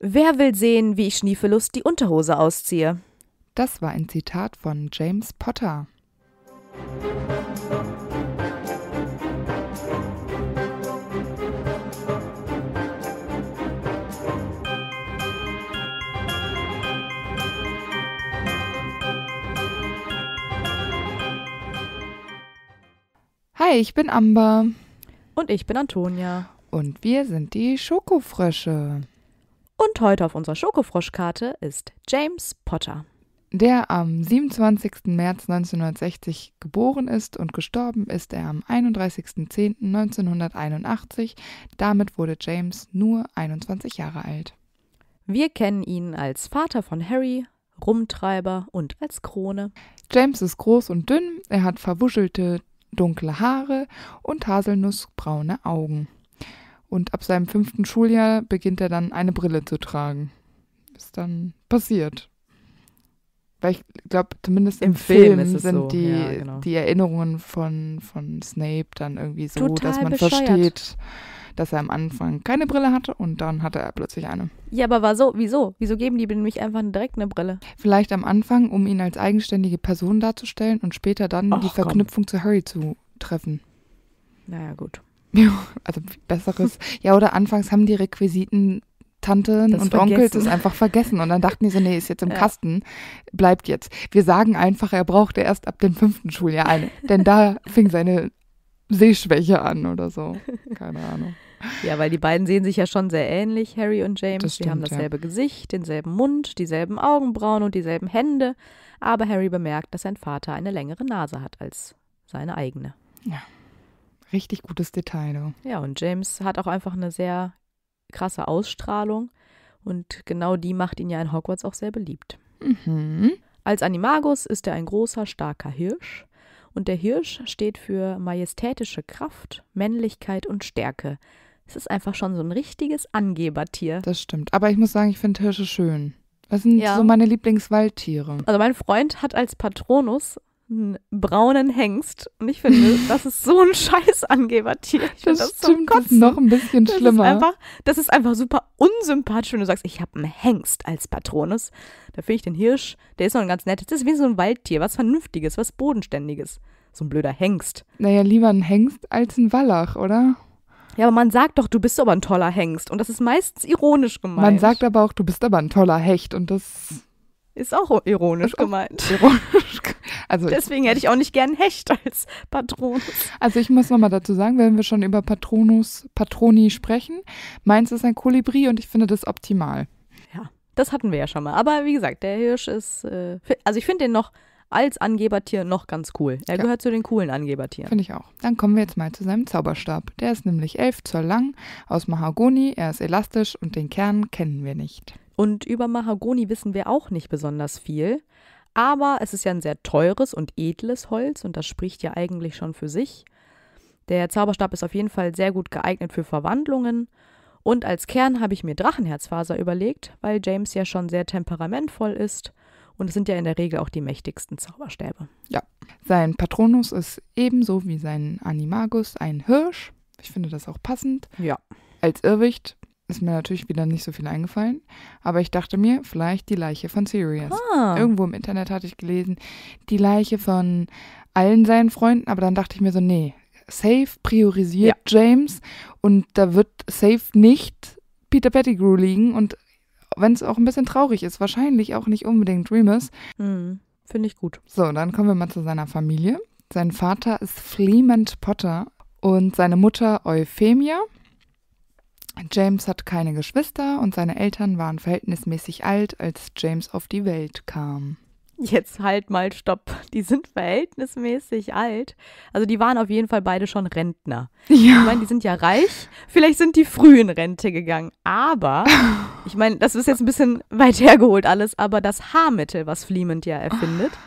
Wer will sehen, wie ich schniefelust die Unterhose ausziehe? Das war ein Zitat von James Potter. Hi, ich bin Amber. Und ich bin Antonia. Und wir sind die Schokofrösche. Und heute auf unserer Schokofroschkarte ist James Potter. Der am 27. März 1960 geboren ist und gestorben ist er am 31.10.1981. Damit wurde James nur 21 Jahre alt. Wir kennen ihn als Vater von Harry, Rumtreiber und als Krone. James ist groß und dünn, er hat verwuschelte dunkle Haare und haselnussbraune Augen. Und ab seinem fünften Schuljahr beginnt er dann eine Brille zu tragen. Ist dann passiert. Weil ich glaube, zumindest im, im Film, Film sind so. die, ja, genau. die Erinnerungen von, von Snape dann irgendwie so, Total dass man bescheuert. versteht, dass er am Anfang keine Brille hatte und dann hatte er plötzlich eine. Ja, aber war so, wieso? Wieso geben die nämlich einfach direkt eine Brille? Vielleicht am Anfang, um ihn als eigenständige Person darzustellen und später dann Och, die Verknüpfung komm. zu Harry zu treffen. Naja, gut. Ja, also besseres. Ja, oder anfangs haben die Requisiten Tanten das und Onkels es einfach vergessen. Und dann dachten die so, nee, ist jetzt im ja. Kasten, bleibt jetzt. Wir sagen einfach, er brauchte erst ab dem fünften Schuljahr eine. Denn da fing seine Sehschwäche an oder so. Keine Ahnung. Ja, weil die beiden sehen sich ja schon sehr ähnlich, Harry und James. Das die haben dasselbe ja. Gesicht, denselben Mund, dieselben Augenbrauen und dieselben Hände. Aber Harry bemerkt, dass sein Vater eine längere Nase hat als seine eigene. Ja. Richtig gutes Detail, du. Ja, und James hat auch einfach eine sehr krasse Ausstrahlung. Und genau die macht ihn ja in Hogwarts auch sehr beliebt. Mhm. Als Animagus ist er ein großer, starker Hirsch. Und der Hirsch steht für majestätische Kraft, Männlichkeit und Stärke. Es ist einfach schon so ein richtiges Angebertier. Das stimmt. Aber ich muss sagen, ich finde Hirsche schön. Das sind ja. so meine Lieblingswaldtiere. Also mein Freund hat als Patronus einen braunen Hengst. Und ich finde, das ist so ein scheiß Angebertier. Ich das, das stimmt, das ist noch ein bisschen das schlimmer. Ist einfach, das ist einfach super unsympathisch, wenn du sagst, ich habe einen Hengst als Patronus. Da finde ich den Hirsch, der ist noch ein ganz nettes, das ist wie so ein Waldtier, was Vernünftiges, was Bodenständiges. So ein blöder Hengst. Naja, lieber ein Hengst als ein Wallach, oder? Ja, aber man sagt doch, du bist aber ein toller Hengst. Und das ist meistens ironisch gemeint. Man sagt aber auch, du bist aber ein toller Hecht. Und das ist auch ironisch ist auch gemeint. Ironisch. Also Deswegen hätte ich auch nicht gern Hecht als Patronus. Also ich muss nochmal dazu sagen, wenn wir schon über Patronus, Patroni sprechen, meins ist ein Kolibri und ich finde das optimal. Ja, das hatten wir ja schon mal. Aber wie gesagt, der Hirsch ist, äh, also ich finde den noch als Angebertier noch ganz cool. Er ja. gehört zu den coolen Angebertieren. Finde ich auch. Dann kommen wir jetzt mal zu seinem Zauberstab. Der ist nämlich elf Zoll lang, aus Mahagoni, er ist elastisch und den Kern kennen wir nicht. Und über Mahagoni wissen wir auch nicht besonders viel. Aber es ist ja ein sehr teures und edles Holz und das spricht ja eigentlich schon für sich. Der Zauberstab ist auf jeden Fall sehr gut geeignet für Verwandlungen. Und als Kern habe ich mir Drachenherzfaser überlegt, weil James ja schon sehr temperamentvoll ist. Und es sind ja in der Regel auch die mächtigsten Zauberstäbe. Ja. Sein Patronus ist ebenso wie sein Animagus ein Hirsch. Ich finde das auch passend. Ja. Als Irrwicht ist mir natürlich wieder nicht so viel eingefallen, aber ich dachte mir, vielleicht die Leiche von Sirius. Ah. Irgendwo im Internet hatte ich gelesen, die Leiche von allen seinen Freunden, aber dann dachte ich mir so, nee, safe priorisiert ja. James und da wird safe nicht Peter Pettigrew liegen und wenn es auch ein bisschen traurig ist, wahrscheinlich auch nicht unbedingt Remus. Mhm. Finde ich gut. So, dann kommen wir mal zu seiner Familie. Sein Vater ist Fleemant Potter und seine Mutter Euphemia. James hat keine Geschwister und seine Eltern waren verhältnismäßig alt, als James auf die Welt kam. Jetzt halt mal stopp. Die sind verhältnismäßig alt. Also die waren auf jeden Fall beide schon Rentner. Ja. Ich meine, die sind ja reich. Vielleicht sind die früh in Rente gegangen. Aber, ich meine, das ist jetzt ein bisschen weit hergeholt alles, aber das Haarmittel, was Fliemend ja erfindet, oh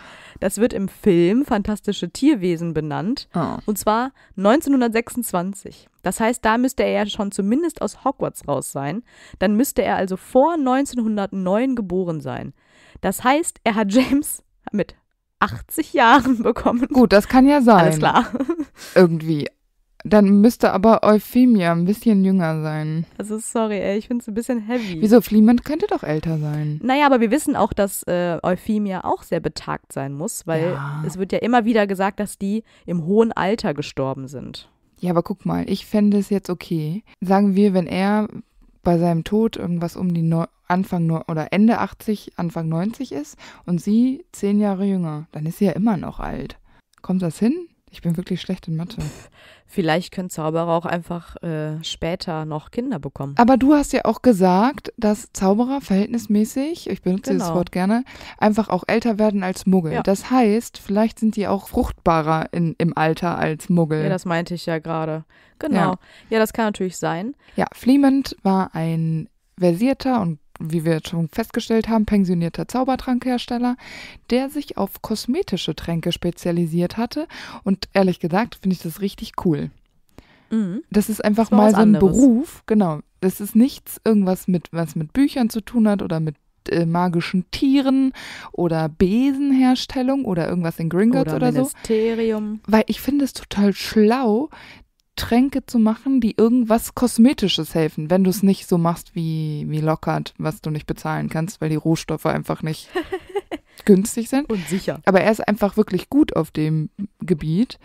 das wird im Film Fantastische Tierwesen benannt. Oh. Und zwar 1926. Das heißt, da müsste er ja schon zumindest aus Hogwarts raus sein. Dann müsste er also vor 1909 geboren sein. Das heißt, er hat James mit 80 Jahren bekommen. Gut, das kann ja sein. Alles klar. Irgendwie. Dann müsste aber Euphemia ein bisschen jünger sein. Also sorry, ey, ich finde es ein bisschen heavy. Wieso? Fliemand könnte doch älter sein. Naja, aber wir wissen auch, dass äh, Euphemia auch sehr betagt sein muss, weil ja. es wird ja immer wieder gesagt, dass die im hohen Alter gestorben sind. Ja, aber guck mal, ich fände es jetzt okay. Sagen wir, wenn er bei seinem Tod irgendwas um die Neu Anfang Neu oder Ende 80, Anfang 90 ist und sie zehn Jahre jünger, dann ist sie ja immer noch alt. Kommt das hin? Ich bin wirklich schlecht in Mathe. Vielleicht können Zauberer auch einfach äh, später noch Kinder bekommen. Aber du hast ja auch gesagt, dass Zauberer verhältnismäßig, ich benutze genau. dieses Wort gerne, einfach auch älter werden als Muggel. Ja. Das heißt, vielleicht sind die auch fruchtbarer in, im Alter als Muggel. Ja, das meinte ich ja gerade. Genau. Ja. ja, das kann natürlich sein. Ja, Fliemand war ein versierter und wie wir jetzt schon festgestellt haben, pensionierter Zaubertrankhersteller, der sich auf kosmetische Tränke spezialisiert hatte. Und ehrlich gesagt, finde ich das richtig cool. Mhm. Das ist einfach das mal so ein anderes. Beruf, genau. Das ist nichts, irgendwas mit, was mit Büchern zu tun hat oder mit äh, magischen Tieren oder Besenherstellung oder irgendwas in Gringotts oder, oder Ministerium. Mysterium. Weil ich finde es total schlau, Getränke zu machen, die irgendwas Kosmetisches helfen, wenn du es nicht so machst wie, wie Lockhart, was du nicht bezahlen kannst, weil die Rohstoffe einfach nicht günstig sind. Und sicher. Aber er ist einfach wirklich gut auf dem Gebiet.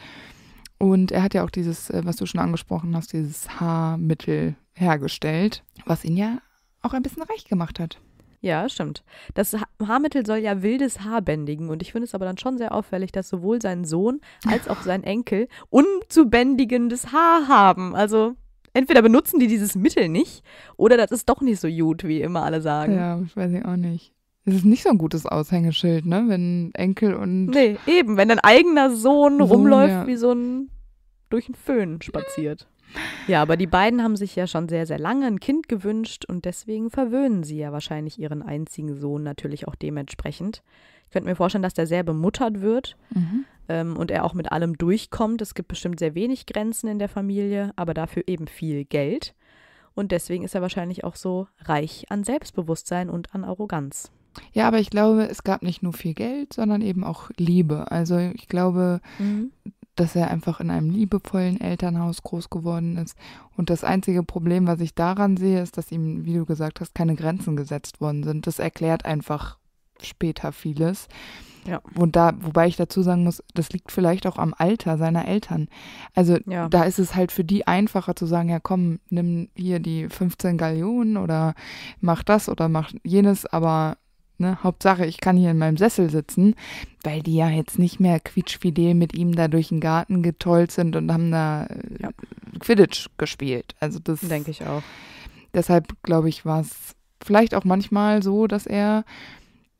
Und er hat ja auch dieses, äh, was du schon angesprochen hast, dieses Haarmittel hergestellt, was ihn ja auch ein bisschen reich gemacht hat. Ja, stimmt. Das Haarmittel soll ja wildes Haar bändigen und ich finde es aber dann schon sehr auffällig, dass sowohl sein Sohn als auch sein Enkel unzubändigendes Haar haben. Also entweder benutzen die dieses Mittel nicht oder das ist doch nicht so gut, wie immer alle sagen. Ja, ich weiß ich auch nicht. Das ist nicht so ein gutes Aushängeschild, ne? Wenn Enkel und. Nee, eben, wenn dein eigener Sohn, Sohn rumläuft ja. wie so ein durch den Föhn spaziert. Ja, aber die beiden haben sich ja schon sehr, sehr lange ein Kind gewünscht und deswegen verwöhnen sie ja wahrscheinlich ihren einzigen Sohn natürlich auch dementsprechend. Ich könnte mir vorstellen, dass der sehr bemuttert wird mhm. ähm, und er auch mit allem durchkommt. Es gibt bestimmt sehr wenig Grenzen in der Familie, aber dafür eben viel Geld. Und deswegen ist er wahrscheinlich auch so reich an Selbstbewusstsein und an Arroganz. Ja, aber ich glaube, es gab nicht nur viel Geld, sondern eben auch Liebe. Also ich glaube, mhm dass er einfach in einem liebevollen Elternhaus groß geworden ist. Und das einzige Problem, was ich daran sehe, ist, dass ihm, wie du gesagt hast, keine Grenzen gesetzt worden sind. Das erklärt einfach später vieles. Ja. Und da, wobei ich dazu sagen muss, das liegt vielleicht auch am Alter seiner Eltern. Also ja. da ist es halt für die einfacher zu sagen, ja komm, nimm hier die 15 Gallionen oder mach das oder mach jenes, aber Ne? Hauptsache, ich kann hier in meinem Sessel sitzen, weil die ja jetzt nicht mehr quietschfidel mit ihm da durch den Garten getollt sind und haben da äh, ja. Quidditch gespielt. Also das denke ich auch. Deshalb glaube ich, war es vielleicht auch manchmal so, dass er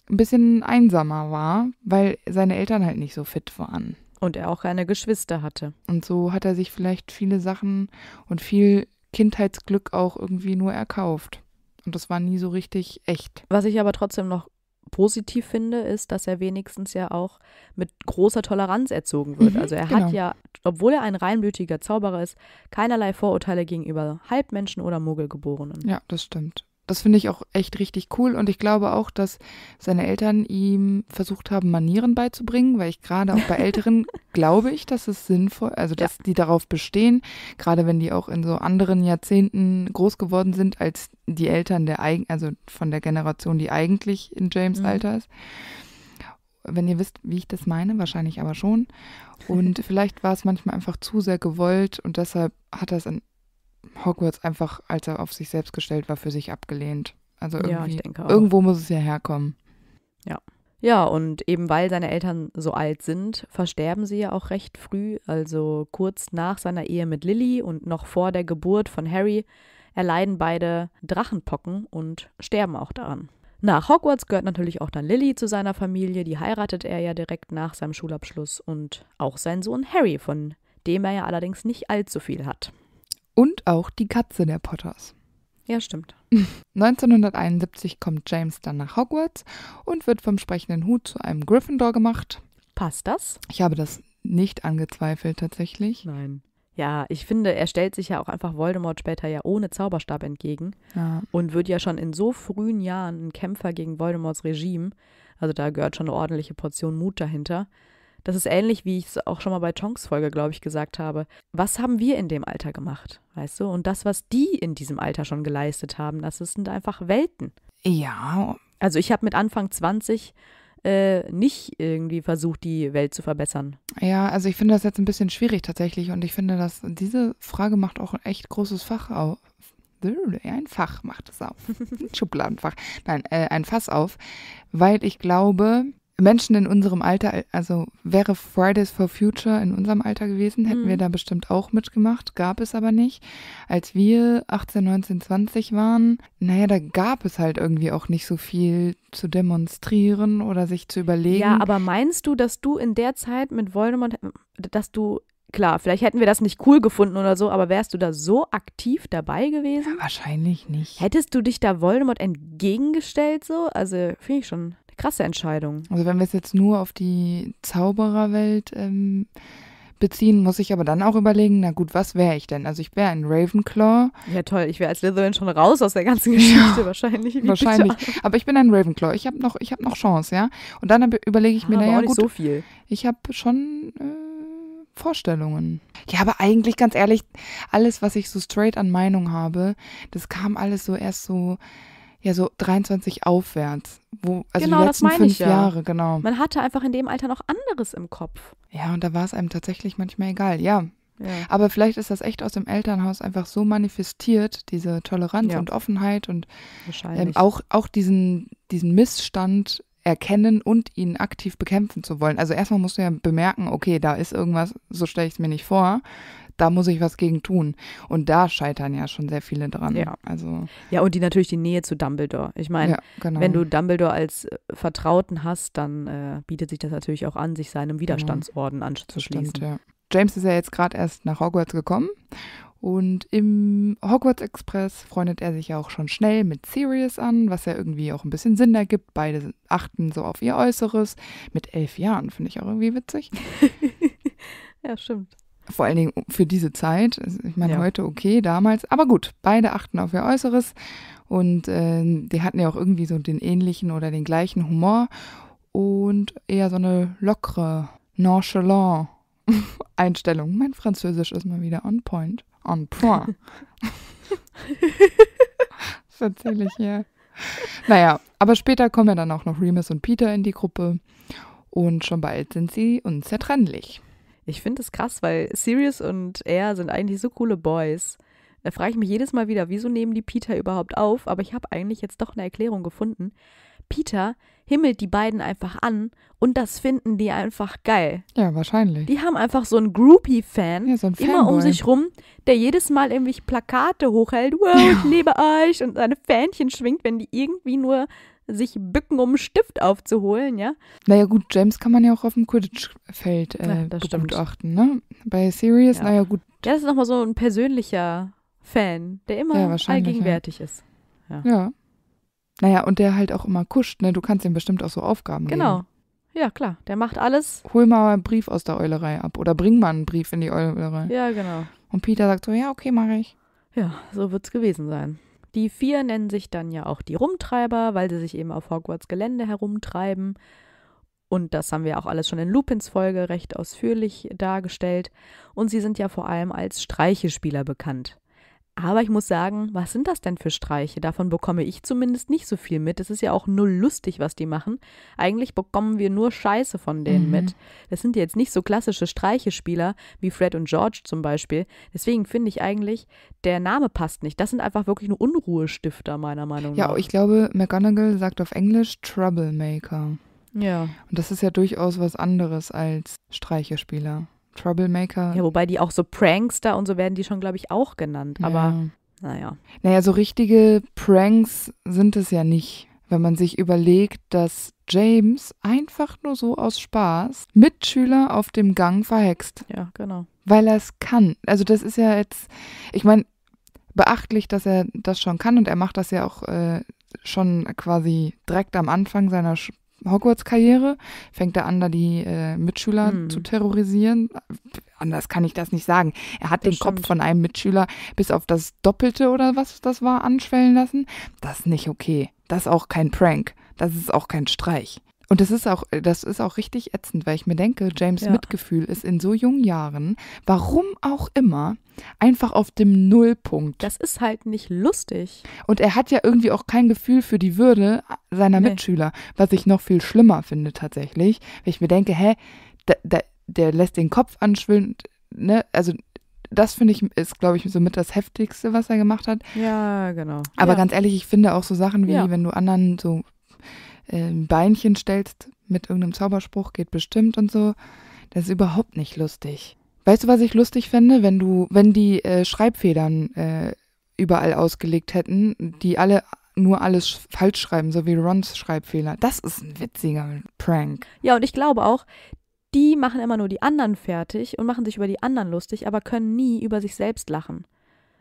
ein bisschen einsamer war, weil seine Eltern halt nicht so fit waren. Und er auch keine Geschwister hatte. Und so hat er sich vielleicht viele Sachen und viel Kindheitsglück auch irgendwie nur erkauft und das war nie so richtig echt. Was ich aber trotzdem noch positiv finde, ist, dass er wenigstens ja auch mit großer Toleranz erzogen wird. Mhm, also er genau. hat ja, obwohl er ein reinblütiger Zauberer ist, keinerlei Vorurteile gegenüber Halbmenschen oder Mogelgeborenen. Ja, das stimmt. Das finde ich auch echt richtig cool und ich glaube auch, dass seine Eltern ihm versucht haben, Manieren beizubringen, weil ich gerade auch bei Älteren glaube ich, dass es sinnvoll, also dass ja. die darauf bestehen, gerade wenn die auch in so anderen Jahrzehnten groß geworden sind als die Eltern der eigenen, also von der Generation, die eigentlich in James mhm. Alter ist. Wenn ihr wisst, wie ich das meine, wahrscheinlich aber schon. Und vielleicht war es manchmal einfach zu sehr gewollt und deshalb hat das in Hogwarts einfach, als er auf sich selbst gestellt war, für sich abgelehnt. Also irgendwie, ja, irgendwo muss es ja herkommen. Ja. Ja, und eben weil seine Eltern so alt sind, versterben sie ja auch recht früh. Also kurz nach seiner Ehe mit Lilly und noch vor der Geburt von Harry erleiden beide Drachenpocken und sterben auch daran. Nach Hogwarts gehört natürlich auch dann Lilly zu seiner Familie, die heiratet er ja direkt nach seinem Schulabschluss und auch sein Sohn Harry, von dem er ja allerdings nicht allzu viel hat. Und auch die Katze der Potters. Ja, stimmt. 1971 kommt James dann nach Hogwarts und wird vom sprechenden Hut zu einem Gryffindor gemacht. Passt das? Ich habe das nicht angezweifelt tatsächlich. Nein. Ja, ich finde, er stellt sich ja auch einfach Voldemort später ja ohne Zauberstab entgegen ja. und wird ja schon in so frühen Jahren ein Kämpfer gegen Voldemorts Regime. Also da gehört schon eine ordentliche Portion Mut dahinter. Das ist ähnlich, wie ich es auch schon mal bei Chongs Folge, glaube ich, gesagt habe. Was haben wir in dem Alter gemacht, weißt du? Und das, was die in diesem Alter schon geleistet haben, das sind einfach Welten. Ja. Also ich habe mit Anfang 20 äh, nicht irgendwie versucht, die Welt zu verbessern. Ja, also ich finde das jetzt ein bisschen schwierig tatsächlich und ich finde, dass diese Frage macht auch ein echt großes Fach auf. Ein Fach macht es auf. Ein Schubladenfach. Nein, äh, ein Fass auf. Weil ich glaube, Menschen in unserem Alter, also wäre Fridays for Future in unserem Alter gewesen, hätten mhm. wir da bestimmt auch mitgemacht, gab es aber nicht. Als wir 18, 19, 20 waren, naja, da gab es halt irgendwie auch nicht so viel zu demonstrieren oder sich zu überlegen. Ja, aber meinst du, dass du in der Zeit mit Voldemort, dass du klar, vielleicht hätten wir das nicht cool gefunden oder so, aber wärst du da so aktiv dabei gewesen? Ja, wahrscheinlich nicht. Hättest du dich da Voldemort entgegengestellt so? Also finde ich schon krasse Entscheidung. Also wenn wir es jetzt nur auf die Zaubererwelt ähm, beziehen, muss ich aber dann auch überlegen, na gut, was wäre ich denn? Also ich wäre ein Ravenclaw. Ja toll, ich wäre als Slytherin schon raus aus der ganzen Geschichte ja, wahrscheinlich. Wie wahrscheinlich. Aber ich bin ein Ravenclaw. Ich habe noch, ich noch Chance, ja. Und dann überlege ich ah, ja, mir, naja, gut, so viel. ich habe schon äh, Vorstellungen. Ja, aber eigentlich ganz ehrlich, alles, was ich so straight an Meinung habe, das kam alles so erst so ja, so 23 aufwärts. Wo, also genau, die letzten das meine ich ja. Jahre, genau. Man hatte einfach in dem Alter noch anderes im Kopf. Ja, und da war es einem tatsächlich manchmal egal, ja. ja. Aber vielleicht ist das echt aus dem Elternhaus einfach so manifestiert, diese Toleranz ja. und Offenheit und ähm, auch, auch diesen, diesen Missstand erkennen und ihn aktiv bekämpfen zu wollen. Also erstmal musst du ja bemerken, okay, da ist irgendwas, so stelle ich es mir nicht vor da muss ich was gegen tun. Und da scheitern ja schon sehr viele dran. Ja, also, ja und die natürlich die Nähe zu Dumbledore. Ich meine, ja, genau. wenn du Dumbledore als äh, Vertrauten hast, dann äh, bietet sich das natürlich auch an, sich seinem genau. Widerstandsorden genau. anzuschließen. Stimmt, ja. James ist ja jetzt gerade erst nach Hogwarts gekommen und im Hogwarts Express freundet er sich ja auch schon schnell mit Sirius an, was ja irgendwie auch ein bisschen Sinn ergibt. Beide achten so auf ihr Äußeres. Mit elf Jahren finde ich auch irgendwie witzig. ja, stimmt. Vor allen Dingen für diese Zeit. Also ich meine, ja. heute okay, damals. Aber gut, beide achten auf ihr Äußeres. Und äh, die hatten ja auch irgendwie so den ähnlichen oder den gleichen Humor. Und eher so eine lockere, nonchalant Einstellung. Mein Französisch ist mal wieder on point. On point. das erzähle ich hier. Naja, aber später kommen ja dann auch noch Remus und Peter in die Gruppe. Und schon bald sind sie unzertrennlich. Ich finde es krass, weil Sirius und er sind eigentlich so coole Boys. Da frage ich mich jedes Mal wieder, wieso nehmen die Peter überhaupt auf? Aber ich habe eigentlich jetzt doch eine Erklärung gefunden. Peter himmelt die beiden einfach an und das finden die einfach geil. Ja, wahrscheinlich. Die haben einfach so einen Groupie-Fan ja, so immer um sich rum, der jedes Mal irgendwie Plakate hochhält. Wow, ich liebe euch! Und seine Fähnchen schwingt, wenn die irgendwie nur sich bücken, um einen Stift aufzuholen, ja? Naja, gut, James kann man ja auch auf dem Quidditch-Feld äh, ja, begutachten, ne? Bei Sirius, ja. naja, gut. Ja, das ist nochmal so ein persönlicher Fan, der immer ja, allgegenwärtig ist. Ja. ja. Naja, und der halt auch immer kuscht, ne? Du kannst ihm bestimmt auch so Aufgaben genau. geben. Genau. Ja, klar. Der macht alles. Hol mal einen Brief aus der Eulerei ab oder bring mal einen Brief in die Eulerei. Ja, genau. Und Peter sagt so, ja, okay, mach ich. Ja, so wird's gewesen sein. Die vier nennen sich dann ja auch die Rumtreiber, weil sie sich eben auf Hogwarts Gelände herumtreiben. Und das haben wir auch alles schon in Lupins Folge recht ausführlich dargestellt. Und sie sind ja vor allem als Streichespieler bekannt. Aber ich muss sagen, was sind das denn für Streiche? Davon bekomme ich zumindest nicht so viel mit. Es ist ja auch null lustig, was die machen. Eigentlich bekommen wir nur Scheiße von denen mhm. mit. Das sind jetzt nicht so klassische Streichespieler wie Fred und George zum Beispiel. Deswegen finde ich eigentlich, der Name passt nicht. Das sind einfach wirklich nur Unruhestifter, meiner Meinung ja, nach. Ja, ich glaube, McGonagall sagt auf Englisch Troublemaker. Ja. Und das ist ja durchaus was anderes als Streichespieler. Troublemaker. Ja, wobei die auch so Prankster und so werden die schon, glaube ich, auch genannt. Ja. Aber naja. Naja, so richtige Pranks sind es ja nicht. Wenn man sich überlegt, dass James einfach nur so aus Spaß Mitschüler auf dem Gang verhext. Ja, genau. Weil er es kann. Also das ist ja jetzt, ich meine, beachtlich, dass er das schon kann und er macht das ja auch äh, schon quasi direkt am Anfang seiner Hogwarts-Karriere, fängt er an, da die äh, Mitschüler hm. zu terrorisieren. Anders kann ich das nicht sagen. Er hat das den stimmt. Kopf von einem Mitschüler bis auf das Doppelte oder was das war anschwellen lassen. Das ist nicht okay. Das ist auch kein Prank. Das ist auch kein Streich. Und das ist auch, äh, das ist auch richtig ätzend, weil ich mir denke, James ja. Mitgefühl ist in so jungen Jahren, warum auch immer, einfach auf dem Nullpunkt. Das ist halt nicht lustig. Und er hat ja irgendwie auch kein Gefühl für die Würde äh, seiner nee. Mitschüler, was ich noch viel schlimmer finde tatsächlich, weil ich mir denke, hä, da, da, der lässt den Kopf anschwillen, ne? Also das finde ich ist, glaube ich, somit das Heftigste, was er gemacht hat. Ja, genau. Aber ja. ganz ehrlich, ich finde auch so Sachen wie, ja. wenn du anderen so ein Beinchen stellst mit irgendeinem Zauberspruch, geht bestimmt und so. Das ist überhaupt nicht lustig. Weißt du, was ich lustig fände, wenn du, wenn die äh, Schreibfedern äh, überall ausgelegt hätten, die alle nur alles falsch schreiben, so wie Rons Schreibfehler. Das ist ein witziger Prank. Ja, und ich glaube auch, die machen immer nur die anderen fertig und machen sich über die anderen lustig, aber können nie über sich selbst lachen.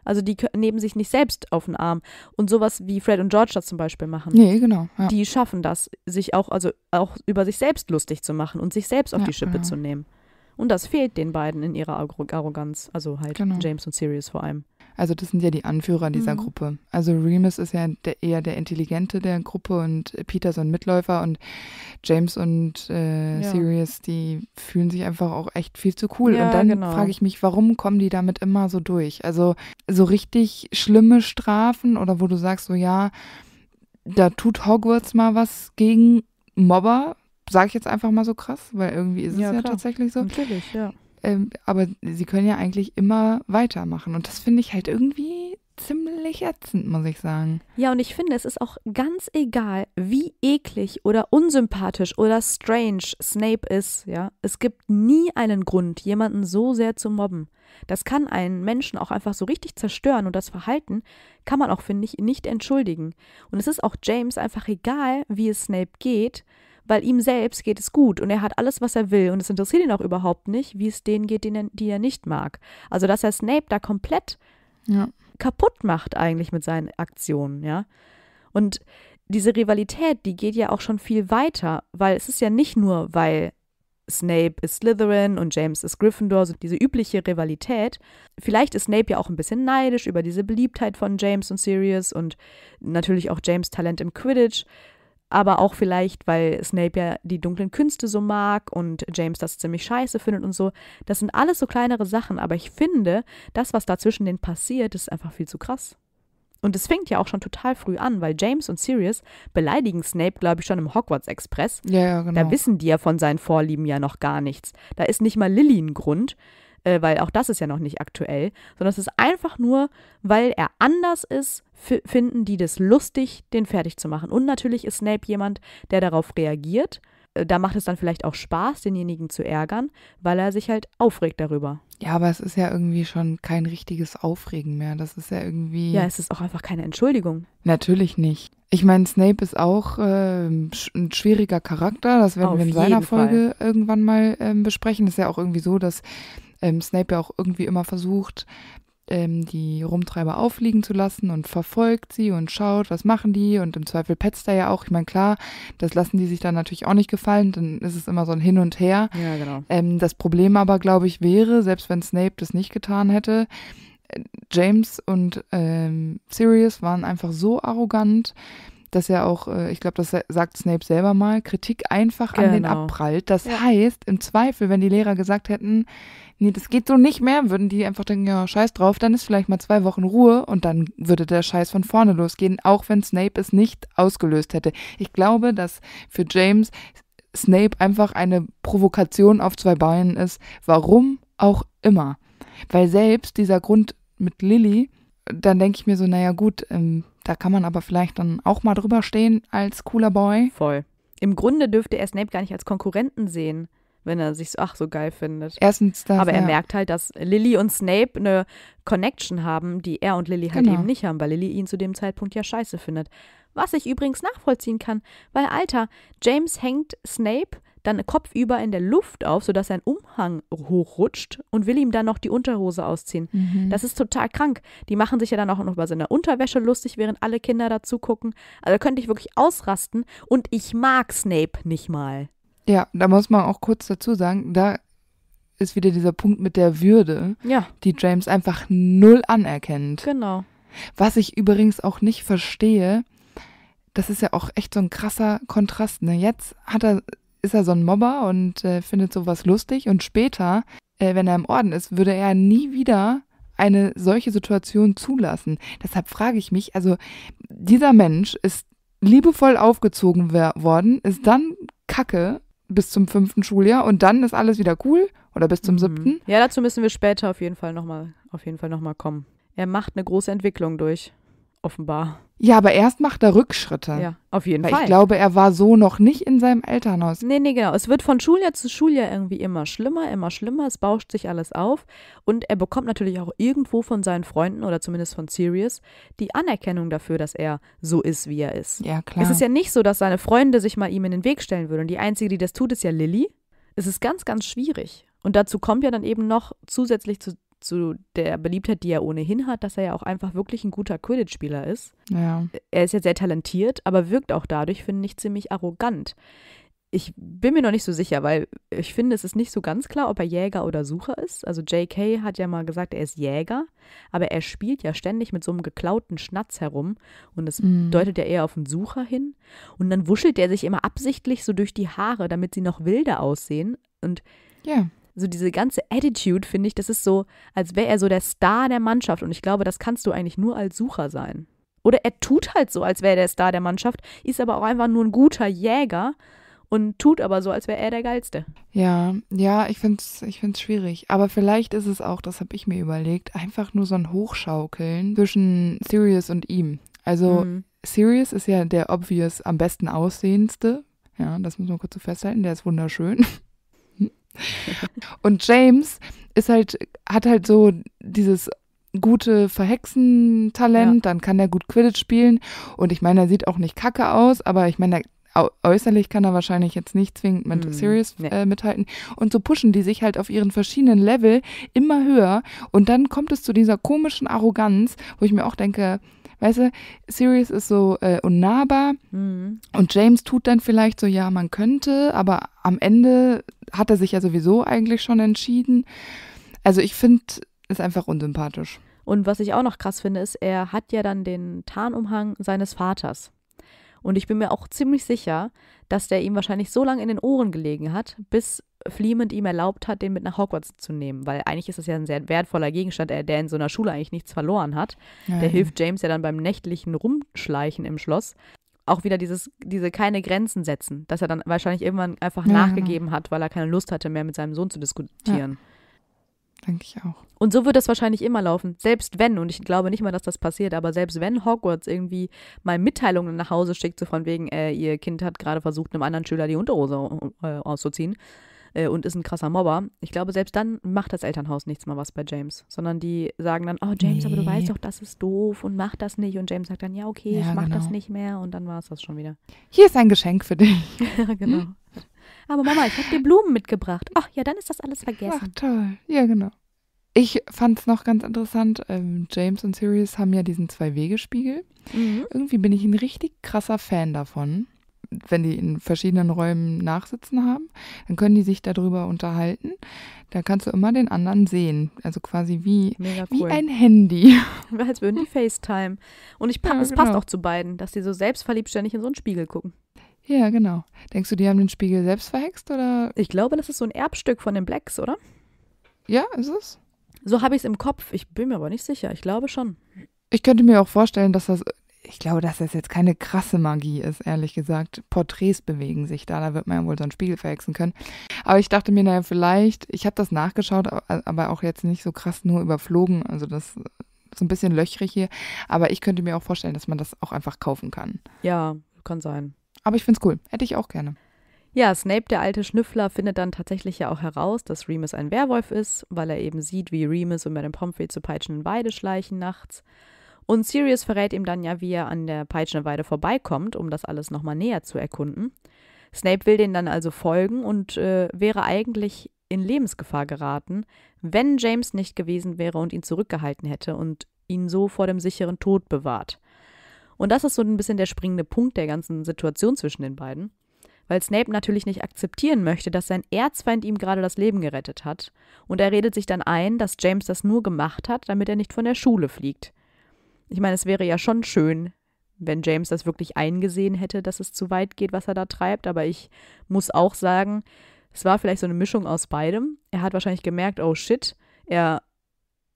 Also die nehmen sich nicht selbst auf den Arm. Und sowas wie Fred und George das zum Beispiel machen. Nee, genau. Ja. Die schaffen das, sich auch, also auch über sich selbst lustig zu machen und sich selbst auf ja, die Schippe genau. zu nehmen. Und das fehlt den beiden in ihrer Arroganz. Also halt genau. James und Sirius vor allem. Also das sind ja die Anführer dieser mhm. Gruppe. Also Remus ist ja der, eher der Intelligente der Gruppe und Peter so ein Mitläufer und James und äh, ja. Sirius, die fühlen sich einfach auch echt viel zu cool. Ja, und dann genau. frage ich mich, warum kommen die damit immer so durch? Also so richtig schlimme Strafen oder wo du sagst, so ja, da tut Hogwarts mal was gegen Mobber, sage ich jetzt einfach mal so krass, weil irgendwie ist es ja, ja tatsächlich so. Natürlich, ja. Ähm, aber sie können ja eigentlich immer weitermachen. Und das finde ich halt irgendwie ziemlich ätzend, muss ich sagen. Ja, und ich finde, es ist auch ganz egal, wie eklig oder unsympathisch oder strange Snape ist, ja. Es gibt nie einen Grund, jemanden so sehr zu mobben. Das kann einen Menschen auch einfach so richtig zerstören und das Verhalten kann man auch, finde ich, nicht entschuldigen. Und es ist auch James einfach egal, wie es Snape geht weil ihm selbst geht es gut und er hat alles, was er will und es interessiert ihn auch überhaupt nicht, wie es denen geht, denen, die er nicht mag. Also, dass er Snape da komplett ja. kaputt macht eigentlich mit seinen Aktionen, ja. Und diese Rivalität, die geht ja auch schon viel weiter, weil es ist ja nicht nur, weil Snape ist Slytherin und James ist Gryffindor, so diese übliche Rivalität. Vielleicht ist Snape ja auch ein bisschen neidisch über diese Beliebtheit von James und Sirius und natürlich auch James Talent im Quidditch aber auch vielleicht, weil Snape ja die dunklen Künste so mag und James das ziemlich scheiße findet und so. Das sind alles so kleinere Sachen, aber ich finde, das, was dazwischen denen passiert, ist einfach viel zu krass. Und es fängt ja auch schon total früh an, weil James und Sirius beleidigen Snape, glaube ich, schon im Hogwarts Express. Ja, ja, genau. Da wissen die ja von seinen Vorlieben ja noch gar nichts. Da ist nicht mal Lilly ein Grund, äh, weil auch das ist ja noch nicht aktuell, sondern es ist einfach nur, weil er anders ist finden, die das lustig, den fertig zu machen. Und natürlich ist Snape jemand, der darauf reagiert. Äh, da macht es dann vielleicht auch Spaß, denjenigen zu ärgern, weil er sich halt aufregt darüber. Ja, aber es ist ja irgendwie schon kein richtiges Aufregen mehr. Das ist ja irgendwie. Ja, es ist auch einfach keine Entschuldigung. Natürlich nicht. Ich meine, Snape ist auch äh, ein schwieriger Charakter. Das werden Auf wir in seiner Folge Fall. irgendwann mal ähm, besprechen. Das ist ja auch irgendwie so, dass ähm, Snape ja auch irgendwie immer versucht, ähm, die Rumtreiber auffliegen zu lassen und verfolgt sie und schaut, was machen die und im Zweifel petzt er ja auch. Ich meine, klar, das lassen die sich dann natürlich auch nicht gefallen, dann ist es immer so ein Hin und Her. Ja, genau. Ähm, das Problem aber, glaube ich, wäre, selbst wenn Snape das nicht getan hätte, äh, James und ähm, Sirius waren einfach so arrogant, dass er auch, äh, ich glaube, das sagt Snape selber mal, Kritik einfach genau. an den genau. abprallt. Das ja. heißt, im Zweifel, wenn die Lehrer gesagt hätten, nee, das geht so nicht mehr, würden die einfach denken, ja, scheiß drauf, dann ist vielleicht mal zwei Wochen Ruhe und dann würde der Scheiß von vorne losgehen, auch wenn Snape es nicht ausgelöst hätte. Ich glaube, dass für James Snape einfach eine Provokation auf zwei Beinen ist, warum auch immer. Weil selbst dieser Grund mit Lilly, dann denke ich mir so, naja gut, ähm, da kann man aber vielleicht dann auch mal drüber stehen als cooler Boy. Voll. Im Grunde dürfte er Snape gar nicht als Konkurrenten sehen, wenn er sich so, ach, so geil findet. Erstens das. Aber er ja. merkt halt, dass Lilly und Snape eine Connection haben, die er und Lilly halt genau. eben nicht haben, weil Lilly ihn zu dem Zeitpunkt ja scheiße findet. Was ich übrigens nachvollziehen kann, weil, Alter, James hängt Snape dann kopfüber in der Luft auf, sodass sein Umhang hochrutscht und will ihm dann noch die Unterhose ausziehen. Mhm. Das ist total krank. Die machen sich ja dann auch noch über seine Unterwäsche lustig, während alle Kinder dazu gucken. Also könnte ich wirklich ausrasten und ich mag Snape nicht mal. Ja, da muss man auch kurz dazu sagen, da ist wieder dieser Punkt mit der Würde, ja. die James einfach null anerkennt. Genau. Was ich übrigens auch nicht verstehe, das ist ja auch echt so ein krasser Kontrast. Ne? Jetzt hat er ist er so ein Mobber und äh, findet sowas lustig und später, äh, wenn er im Orden ist, würde er nie wieder eine solche Situation zulassen. Deshalb frage ich mich, also dieser Mensch ist liebevoll aufgezogen worden, ist dann Kacke bis zum fünften Schuljahr und dann ist alles wieder cool oder bis zum mhm. siebten. Ja, dazu müssen wir später auf jeden Fall nochmal noch kommen. Er macht eine große Entwicklung durch offenbar. Ja, aber erst macht er Rückschritte. Ja, auf jeden Weil Fall. Ich glaube, er war so noch nicht in seinem Elternhaus. Nee, nee, genau. Es wird von Schuljahr zu Schuljahr irgendwie immer schlimmer, immer schlimmer. Es bauscht sich alles auf. Und er bekommt natürlich auch irgendwo von seinen Freunden oder zumindest von Sirius die Anerkennung dafür, dass er so ist, wie er ist. Ja, klar. Es ist ja nicht so, dass seine Freunde sich mal ihm in den Weg stellen würden. Und die Einzige, die das tut, ist ja Lilly. Es ist ganz, ganz schwierig. Und dazu kommt ja dann eben noch zusätzlich zu zu der Beliebtheit, die er ohnehin hat, dass er ja auch einfach wirklich ein guter Quidditch-Spieler ist. Ja. Er ist ja sehr talentiert, aber wirkt auch dadurch, finde ich, ziemlich arrogant. Ich bin mir noch nicht so sicher, weil ich finde, es ist nicht so ganz klar, ob er Jäger oder Sucher ist. Also JK hat ja mal gesagt, er ist Jäger, aber er spielt ja ständig mit so einem geklauten Schnatz herum und das mhm. deutet ja eher auf einen Sucher hin. Und dann wuschelt er sich immer absichtlich so durch die Haare, damit sie noch wilder aussehen. Und ja so diese ganze Attitude, finde ich, das ist so, als wäre er so der Star der Mannschaft. Und ich glaube, das kannst du eigentlich nur als Sucher sein. Oder er tut halt so, als wäre er der Star der Mannschaft, ist aber auch einfach nur ein guter Jäger und tut aber so, als wäre er der Geilste. Ja, ja, ich finde es ich find's schwierig. Aber vielleicht ist es auch, das habe ich mir überlegt, einfach nur so ein Hochschaukeln zwischen Sirius und ihm. Also mhm. Sirius ist ja der obvious am besten aussehendste. Ja, das muss man kurz so festhalten, der ist wunderschön. Und James ist halt, hat halt so dieses gute Verhexentalent, ja. dann kann er gut Quidditch spielen. Und ich meine, er sieht auch nicht kacke aus, aber ich meine, äußerlich kann er wahrscheinlich jetzt nicht zwingend mit mm, Sirius nee. äh, mithalten. Und so pushen die sich halt auf ihren verschiedenen Level immer höher. Und dann kommt es zu dieser komischen Arroganz, wo ich mir auch denke, weißt du, Sirius ist so äh, unnahbar mhm. und James tut dann vielleicht so, ja, man könnte, aber am Ende hat er sich ja sowieso eigentlich schon entschieden. Also ich finde es einfach unsympathisch. Und was ich auch noch krass finde, ist, er hat ja dann den Tarnumhang seines Vaters. Und ich bin mir auch ziemlich sicher, dass der ihm wahrscheinlich so lange in den Ohren gelegen hat, bis Fliemand ihm erlaubt hat, den mit nach Hogwarts zu nehmen, weil eigentlich ist das ja ein sehr wertvoller Gegenstand, äh, der in so einer Schule eigentlich nichts verloren hat. Ja, der hilft James ja dann beim nächtlichen Rumschleichen im Schloss. Auch wieder dieses, diese keine Grenzen setzen, dass er dann wahrscheinlich irgendwann einfach ja, genau. nachgegeben hat, weil er keine Lust hatte, mehr mit seinem Sohn zu diskutieren. Denke ich auch. Und so wird das wahrscheinlich immer laufen. Selbst wenn, und ich glaube nicht mal, dass das passiert, aber selbst wenn Hogwarts irgendwie mal Mitteilungen nach Hause schickt, so von wegen, äh, ihr Kind hat gerade versucht, einem anderen Schüler die Unterhose äh, auszuziehen, äh, und ist ein krasser Mobber. Ich glaube, selbst dann macht das Elternhaus nichts mal was bei James, sondern die sagen dann, oh James, nee. aber du weißt doch, das ist doof und mach das nicht. Und James sagt dann, ja, okay, ja, ich mach genau. das nicht mehr und dann war es das schon wieder. Hier ist ein Geschenk für dich. genau. Aber Mama, ich habe dir Blumen mitgebracht. Ach ja, dann ist das alles vergessen. Ach toll, ja genau. Ich fand es noch ganz interessant. Ähm, James und Sirius haben ja diesen Zwei-Wege-Spiegel. Mhm. Irgendwie bin ich ein richtig krasser Fan davon wenn die in verschiedenen Räumen nachsitzen haben, dann können die sich darüber unterhalten. Da kannst du immer den anderen sehen. Also quasi wie, cool. wie ein Handy. Als würden die FaceTime. Und ich, ja, es genau. passt auch zu beiden, dass die so selbstverliebt ständig in so einen Spiegel gucken. Ja, genau. Denkst du, die haben den Spiegel selbst verhext oder? Ich glaube, das ist so ein Erbstück von den Blacks, oder? Ja, ist es? So habe ich es im Kopf. Ich bin mir aber nicht sicher. Ich glaube schon. Ich könnte mir auch vorstellen, dass das ich glaube, dass das jetzt keine krasse Magie ist, ehrlich gesagt. Porträts bewegen sich da, da wird man ja wohl so einen Spiegel verhexen können. Aber ich dachte mir, naja, vielleicht, ich habe das nachgeschaut, aber auch jetzt nicht so krass nur überflogen. Also das ist so ein bisschen löchrig hier. Aber ich könnte mir auch vorstellen, dass man das auch einfach kaufen kann. Ja, kann sein. Aber ich finde es cool. Hätte ich auch gerne. Ja, Snape, der alte Schnüffler, findet dann tatsächlich ja auch heraus, dass Remus ein Werwolf ist, weil er eben sieht, wie Remus und Madame Pomfrey zu peitschen in Weide schleichen nachts. Und Sirius verrät ihm dann ja, wie er an der Peitschenweide vorbeikommt, um das alles nochmal näher zu erkunden. Snape will den dann also folgen und äh, wäre eigentlich in Lebensgefahr geraten, wenn James nicht gewesen wäre und ihn zurückgehalten hätte und ihn so vor dem sicheren Tod bewahrt. Und das ist so ein bisschen der springende Punkt der ganzen Situation zwischen den beiden, weil Snape natürlich nicht akzeptieren möchte, dass sein Erzfeind ihm gerade das Leben gerettet hat, und er redet sich dann ein, dass James das nur gemacht hat, damit er nicht von der Schule fliegt. Ich meine, es wäre ja schon schön, wenn James das wirklich eingesehen hätte, dass es zu weit geht, was er da treibt. Aber ich muss auch sagen, es war vielleicht so eine Mischung aus beidem. Er hat wahrscheinlich gemerkt, oh shit, er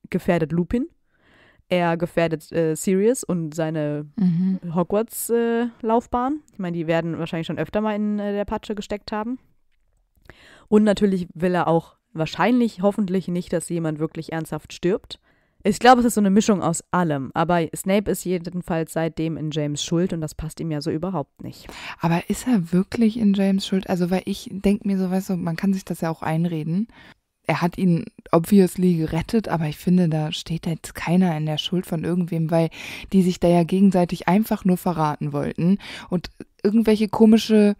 gefährdet Lupin, er gefährdet äh, Sirius und seine mhm. Hogwarts-Laufbahn. Äh, ich meine, die werden wahrscheinlich schon öfter mal in äh, der Patsche gesteckt haben. Und natürlich will er auch wahrscheinlich, hoffentlich nicht, dass jemand wirklich ernsthaft stirbt. Ich glaube, es ist so eine Mischung aus allem. Aber Snape ist jedenfalls seitdem in James Schuld und das passt ihm ja so überhaupt nicht. Aber ist er wirklich in James Schuld? Also, weil ich denke mir so, weißt du, man kann sich das ja auch einreden. Er hat ihn obviously gerettet, aber ich finde, da steht jetzt keiner in der Schuld von irgendwem, weil die sich da ja gegenseitig einfach nur verraten wollten und irgendwelche komische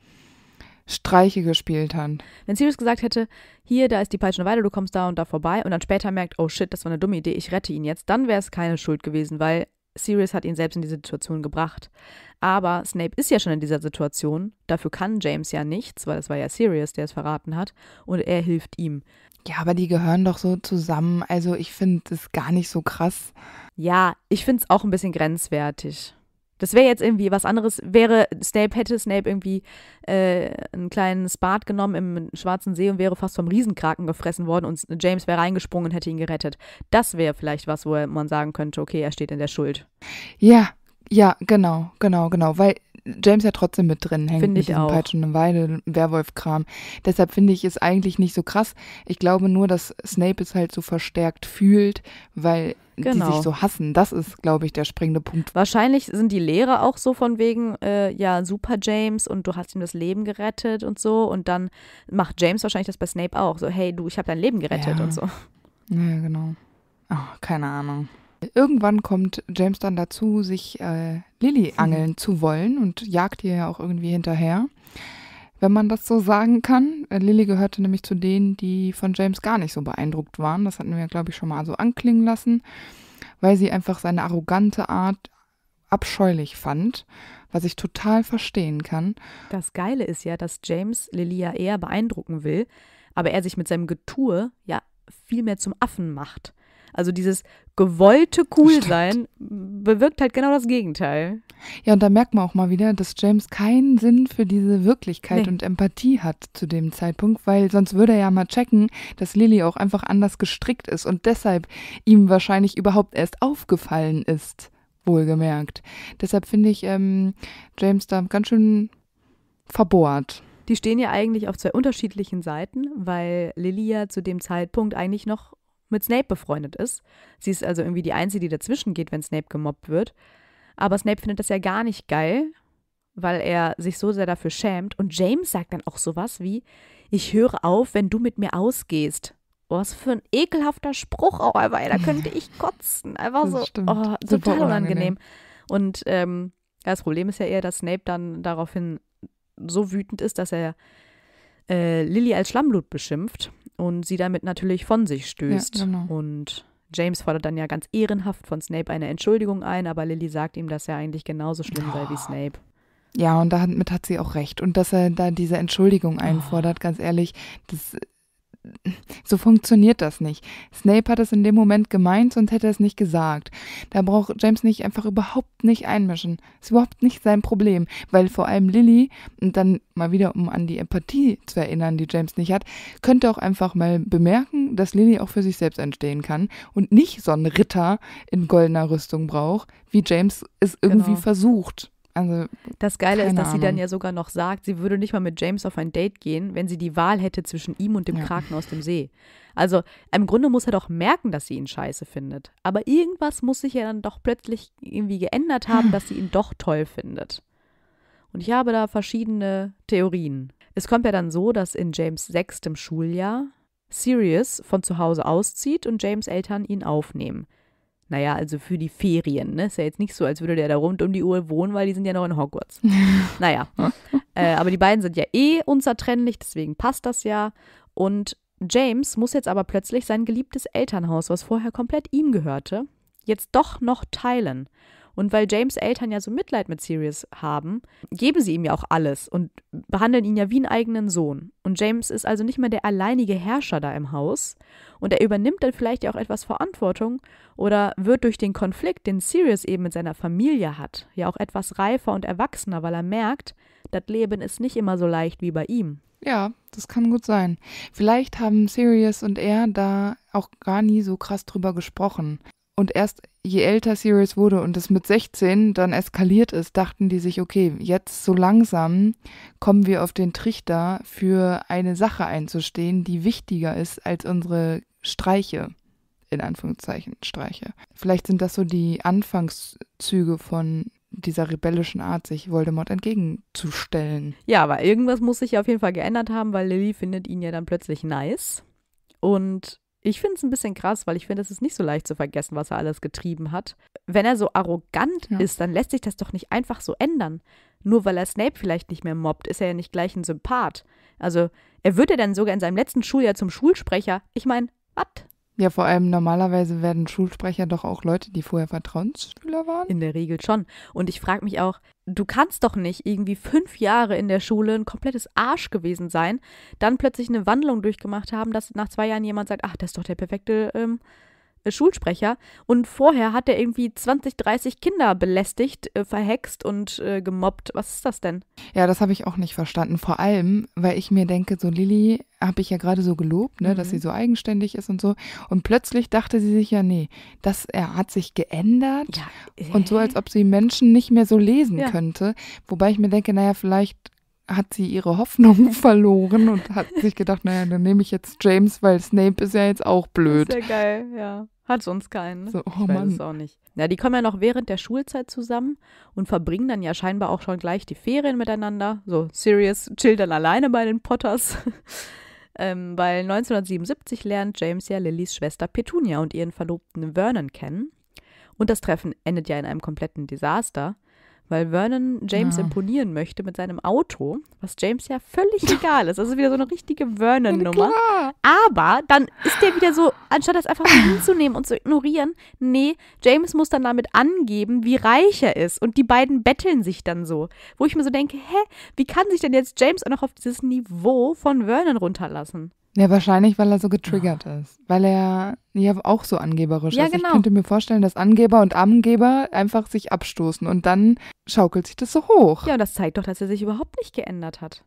Streiche gespielt haben. Wenn Sirius gesagt hätte, hier, da ist die peitschende Weide, du kommst da und da vorbei und dann später merkt, oh shit, das war eine dumme Idee, ich rette ihn jetzt, dann wäre es keine Schuld gewesen, weil Sirius hat ihn selbst in die Situation gebracht. Aber Snape ist ja schon in dieser Situation, dafür kann James ja nichts, weil es war ja Sirius, der es verraten hat und er hilft ihm. Ja, aber die gehören doch so zusammen, also ich finde es gar nicht so krass. Ja, ich finde es auch ein bisschen grenzwertig. Das wäre jetzt irgendwie was anderes. Wäre Snape, hätte Snape irgendwie äh, einen kleinen Spart genommen im Schwarzen See und wäre fast vom Riesenkraken gefressen worden und James wäre reingesprungen und hätte ihn gerettet. Das wäre vielleicht was, wo man sagen könnte, okay, er steht in der Schuld. Ja, ja, genau, genau, genau. Weil James ja trotzdem mit drin hängt finde ich mit diesem Peitschen und Weide, Werwolf-Kram. Deshalb finde ich es eigentlich nicht so krass. Ich glaube nur, dass Snape es halt so verstärkt fühlt, weil genau. die sich genau. so hassen. Das ist, glaube ich, der springende Punkt. Wahrscheinlich sind die Lehrer auch so von wegen, äh, ja, super James und du hast ihm das Leben gerettet und so. Und dann macht James wahrscheinlich das bei Snape auch. So, hey, du, ich habe dein Leben gerettet ja. und so. Ja, genau. Ach, keine Ahnung. Irgendwann kommt James dann dazu, sich äh, Lilly hm. angeln mhm. zu wollen und jagt ihr ja auch irgendwie hinterher. Wenn man das so sagen kann. Äh, Lilly gehörte nämlich zu denen, die von James gar nicht so beeindruckt waren. Das hatten wir, glaube ich, schon mal so anklingen lassen, weil sie einfach seine arrogante Art abscheulich fand, was ich total verstehen kann. Das Geile ist ja, dass James Lilly ja eher beeindrucken will, aber er sich mit seinem Getue ja viel mehr zum Affen macht. Also dieses gewollte Coolsein bewirkt halt genau das Gegenteil. Ja, und da merkt man auch mal wieder, dass James keinen Sinn für diese Wirklichkeit nee. und Empathie hat zu dem Zeitpunkt, weil sonst würde er ja mal checken, dass Lilly auch einfach anders gestrickt ist und deshalb ihm wahrscheinlich überhaupt erst aufgefallen ist, wohlgemerkt. Deshalb finde ich ähm, James da ganz schön verbohrt. Die stehen ja eigentlich auf zwei unterschiedlichen Seiten, weil Lilly ja zu dem Zeitpunkt eigentlich noch mit Snape befreundet ist. Sie ist also irgendwie die Einzige, die dazwischen geht, wenn Snape gemobbt wird. Aber Snape findet das ja gar nicht geil, weil er sich so sehr dafür schämt. Und James sagt dann auch sowas wie, ich höre auf, wenn du mit mir ausgehst. Oh, was für ein ekelhafter Spruch auch einfach. Da könnte ich kotzen. Einfach das so oh, total unangenehm. unangenehm. Und ähm, das Problem ist ja eher, dass Snape dann daraufhin so wütend ist, dass er äh, Lily als Schlammblut beschimpft und sie damit natürlich von sich stößt. Ja, genau. Und James fordert dann ja ganz ehrenhaft von Snape eine Entschuldigung ein, aber Lily sagt ihm, dass er eigentlich genauso schlimm oh. sei wie Snape. Ja, und damit hat sie auch recht. Und dass er da diese Entschuldigung einfordert, oh. ganz ehrlich, das so funktioniert das nicht. Snape hat es in dem Moment gemeint, sonst hätte er es nicht gesagt. Da braucht James nicht einfach überhaupt nicht einmischen. Ist überhaupt nicht sein Problem, weil vor allem Lily, und dann mal wieder um an die Empathie zu erinnern, die James nicht hat, könnte auch einfach mal bemerken, dass Lily auch für sich selbst entstehen kann und nicht so einen Ritter in goldener Rüstung braucht, wie James es irgendwie genau. versucht. Also, das Geile ist, dass Ahnung. sie dann ja sogar noch sagt, sie würde nicht mal mit James auf ein Date gehen, wenn sie die Wahl hätte zwischen ihm und dem ja. Kraken aus dem See. Also im Grunde muss er doch merken, dass sie ihn scheiße findet. Aber irgendwas muss sich ja dann doch plötzlich irgendwie geändert haben, dass sie ihn doch toll findet. Und ich habe da verschiedene Theorien. Es kommt ja dann so, dass in James sechstem Schuljahr Sirius von zu Hause auszieht und James Eltern ihn aufnehmen. Naja, also für die Ferien, ne? Ist ja jetzt nicht so, als würde der da rund um die Uhr wohnen, weil die sind ja noch in Hogwarts. naja. äh, aber die beiden sind ja eh unzertrennlich, deswegen passt das ja. Und James muss jetzt aber plötzlich sein geliebtes Elternhaus, was vorher komplett ihm gehörte, jetzt doch noch teilen. Und weil James Eltern ja so Mitleid mit Sirius haben, geben sie ihm ja auch alles und behandeln ihn ja wie einen eigenen Sohn. Und James ist also nicht mehr der alleinige Herrscher da im Haus. Und er übernimmt dann vielleicht ja auch etwas Verantwortung oder wird durch den Konflikt, den Sirius eben mit seiner Familie hat, ja auch etwas reifer und erwachsener, weil er merkt, das Leben ist nicht immer so leicht wie bei ihm. Ja, das kann gut sein. Vielleicht haben Sirius und er da auch gar nie so krass drüber gesprochen. Und erst je älter Sirius wurde und es mit 16 dann eskaliert ist, dachten die sich, okay, jetzt so langsam kommen wir auf den Trichter, für eine Sache einzustehen, die wichtiger ist als unsere Streiche. In Anführungszeichen Streiche. Vielleicht sind das so die Anfangszüge von dieser rebellischen Art, sich Voldemort entgegenzustellen. Ja, aber irgendwas muss sich ja auf jeden Fall geändert haben, weil Lily findet ihn ja dann plötzlich nice. Und ich finde es ein bisschen krass, weil ich finde, es ist nicht so leicht zu vergessen, was er alles getrieben hat. Wenn er so arrogant ja. ist, dann lässt sich das doch nicht einfach so ändern. Nur weil er Snape vielleicht nicht mehr mobbt, ist er ja nicht gleich ein Sympath. Also, er wird ja dann sogar in seinem letzten Schuljahr zum Schulsprecher. Ich meine, was? Ja, vor allem normalerweise werden Schulsprecher doch auch Leute, die vorher Vertrauensschüler waren. In der Regel schon. Und ich frage mich auch, du kannst doch nicht irgendwie fünf Jahre in der Schule ein komplettes Arsch gewesen sein, dann plötzlich eine Wandlung durchgemacht haben, dass nach zwei Jahren jemand sagt, ach, das ist doch der perfekte ähm, äh, Schulsprecher. Und vorher hat er irgendwie 20, 30 Kinder belästigt, äh, verhext und äh, gemobbt. Was ist das denn? Ja, das habe ich auch nicht verstanden. Vor allem, weil ich mir denke, so Lilly habe ich ja gerade so gelobt, ne, mhm. dass sie so eigenständig ist und so. Und plötzlich dachte sie sich ja, nee, das er äh, hat sich geändert ja. und so, als ob sie Menschen nicht mehr so lesen ja. könnte. Wobei ich mir denke, naja, vielleicht hat sie ihre Hoffnung verloren und hat sich gedacht, naja, dann nehme ich jetzt James, weil Snape ist ja jetzt auch blöd. Ist ja geil, ja. Hat sonst keinen. So, oh ich weiß Mann. es auch nicht. Na, die kommen ja noch während der Schulzeit zusammen und verbringen dann ja scheinbar auch schon gleich die Ferien miteinander. So, Sirius chillt dann alleine bei den Potters. ähm, weil 1977 lernt James ja Lillys Schwester Petunia und ihren Verlobten Vernon kennen. Und das Treffen endet ja in einem kompletten Desaster weil Vernon James ja. Ah. imponieren möchte mit seinem Auto, was James ja völlig egal ist. Also wieder so eine richtige Vernon-Nummer. Ja, Aber dann ist der wieder so, anstatt das einfach hinzunehmen und zu ignorieren, nee, James muss dann damit angeben, wie reich er ist. Und die beiden betteln sich dann so. Wo ich mir so denke, hä, wie kann sich denn jetzt James auch noch auf dieses Niveau von Vernon runterlassen? Ja, wahrscheinlich, weil er so getriggert oh. ist. Weil er ja auch so angeberisch ja, ist. Genau. Ich könnte mir vorstellen, dass Angeber und Angeber einfach sich abstoßen und dann schaukelt sich das so hoch. Ja, und das zeigt doch, dass er sich überhaupt nicht geändert hat.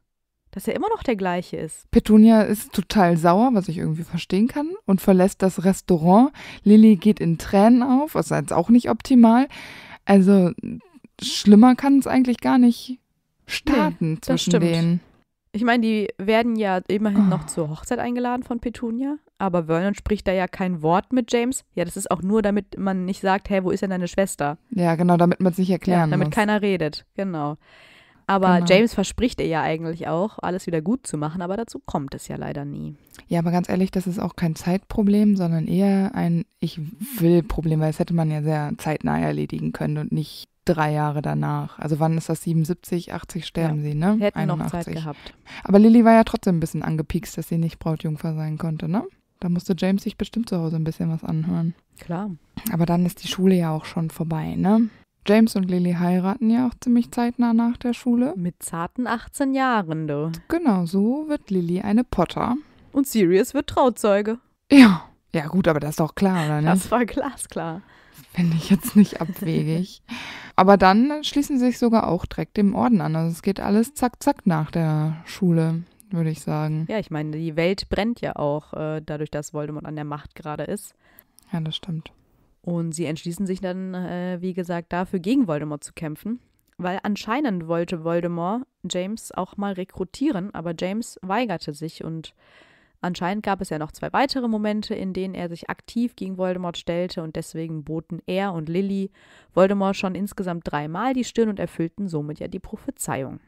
Dass er immer noch der gleiche ist. Petunia ist total sauer, was ich irgendwie verstehen kann, und verlässt das Restaurant. Lilly geht in Tränen auf, was jetzt auch nicht optimal. Also schlimmer kann es eigentlich gar nicht starten nee, zwischen denen. Ich meine, die werden ja immerhin noch oh. zur Hochzeit eingeladen von Petunia, aber Vernon spricht da ja kein Wort mit James. Ja, das ist auch nur, damit man nicht sagt, hey, wo ist denn deine Schwester? Ja, genau, damit man es nicht erklären ja, damit muss. keiner redet, genau. Aber genau. James verspricht ihr ja eigentlich auch, alles wieder gut zu machen, aber dazu kommt es ja leider nie. Ja, aber ganz ehrlich, das ist auch kein Zeitproblem, sondern eher ein Ich will-Problem, weil das hätte man ja sehr zeitnah erledigen können und nicht drei Jahre danach. Also wann ist das? 77, 80 sterben ja. sie, ne? Hätten 81. noch Zeit gehabt. Aber Lilly war ja trotzdem ein bisschen angepiekst, dass sie nicht Brautjungfer sein konnte, ne? Da musste James sich bestimmt zu Hause ein bisschen was anhören. Klar. Aber dann ist die Schule ja auch schon vorbei, ne? James und Lily heiraten ja auch ziemlich zeitnah nach der Schule. Mit zarten 18 Jahren, du. Genau, so wird Lily eine Potter. Und Sirius wird Trauzeuge. Ja. Ja, gut, aber das ist doch klar, oder nicht? Das war glasklar. Finde ich jetzt nicht abwegig. Aber dann schließen sie sich sogar auch direkt dem Orden an. Also es geht alles zack, zack nach der Schule, würde ich sagen. Ja, ich meine, die Welt brennt ja auch äh, dadurch, dass Voldemort an der Macht gerade ist. Ja, das stimmt. Und sie entschließen sich dann, äh, wie gesagt, dafür gegen Voldemort zu kämpfen. Weil anscheinend wollte Voldemort James auch mal rekrutieren, aber James weigerte sich und Anscheinend gab es ja noch zwei weitere Momente, in denen er sich aktiv gegen Voldemort stellte und deswegen boten er und Lilly Voldemort schon insgesamt dreimal die Stirn und erfüllten somit ja die Prophezeiung.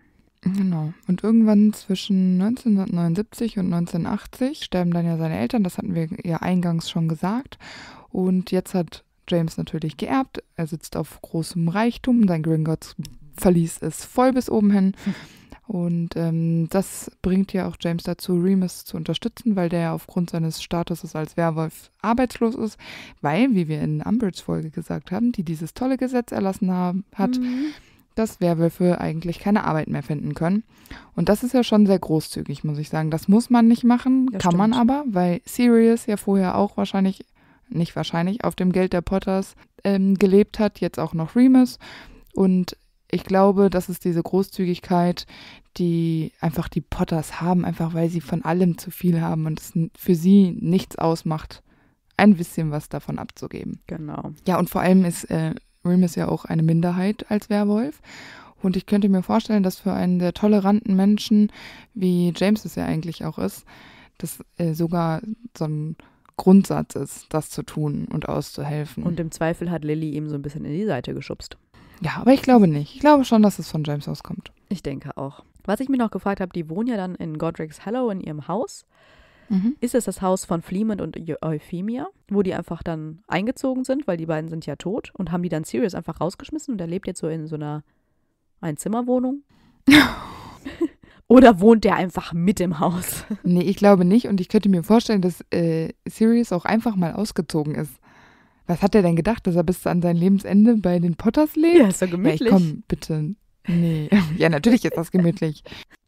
Genau. Und irgendwann zwischen 1979 und 1980 sterben dann ja seine Eltern, das hatten wir ja eingangs schon gesagt. Und jetzt hat James natürlich geerbt. Er sitzt auf großem Reichtum, sein Gringotts Verlies ist voll bis oben hin. Und ähm, das bringt ja auch James dazu, Remus zu unterstützen, weil der aufgrund seines Statuses als Werwolf arbeitslos ist, weil, wie wir in Umbridge Folge gesagt haben, die dieses tolle Gesetz erlassen haben, hat, mhm. dass Werwölfe eigentlich keine Arbeit mehr finden können. Und das ist ja schon sehr großzügig, muss ich sagen. Das muss man nicht machen, ja, kann stimmt. man aber, weil Sirius ja vorher auch wahrscheinlich, nicht wahrscheinlich, auf dem Geld der Potters ähm, gelebt hat, jetzt auch noch Remus. Und ich glaube, das ist diese Großzügigkeit, die einfach die Potters haben, einfach weil sie von allem zu viel haben und es für sie nichts ausmacht, ein bisschen was davon abzugeben. Genau. Ja, und vor allem ist äh, Remus ja auch eine Minderheit als Werwolf. Und ich könnte mir vorstellen, dass für einen der toleranten Menschen, wie James es ja eigentlich auch ist, das äh, sogar so ein Grundsatz ist, das zu tun und auszuhelfen. Und im Zweifel hat Lilly ihm so ein bisschen in die Seite geschubst. Ja, aber ich glaube nicht. Ich glaube schon, dass es von James auskommt. Ich denke auch. Was ich mir noch gefragt habe, die wohnen ja dann in Godric's Hallow in ihrem Haus. Mhm. Ist es das Haus von Fleemond und Euphemia, wo die einfach dann eingezogen sind, weil die beiden sind ja tot und haben die dann Sirius einfach rausgeschmissen und er lebt jetzt so in so einer Einzimmerwohnung? Oder wohnt der einfach mit im Haus? Nee, ich glaube nicht und ich könnte mir vorstellen, dass äh, Sirius auch einfach mal ausgezogen ist. Was hat er denn gedacht, dass er bis an sein Lebensende bei den Potters lebt? Ja, ist doch gemütlich. Ja, komm, bitte. Nee. ja, natürlich ist das gemütlich.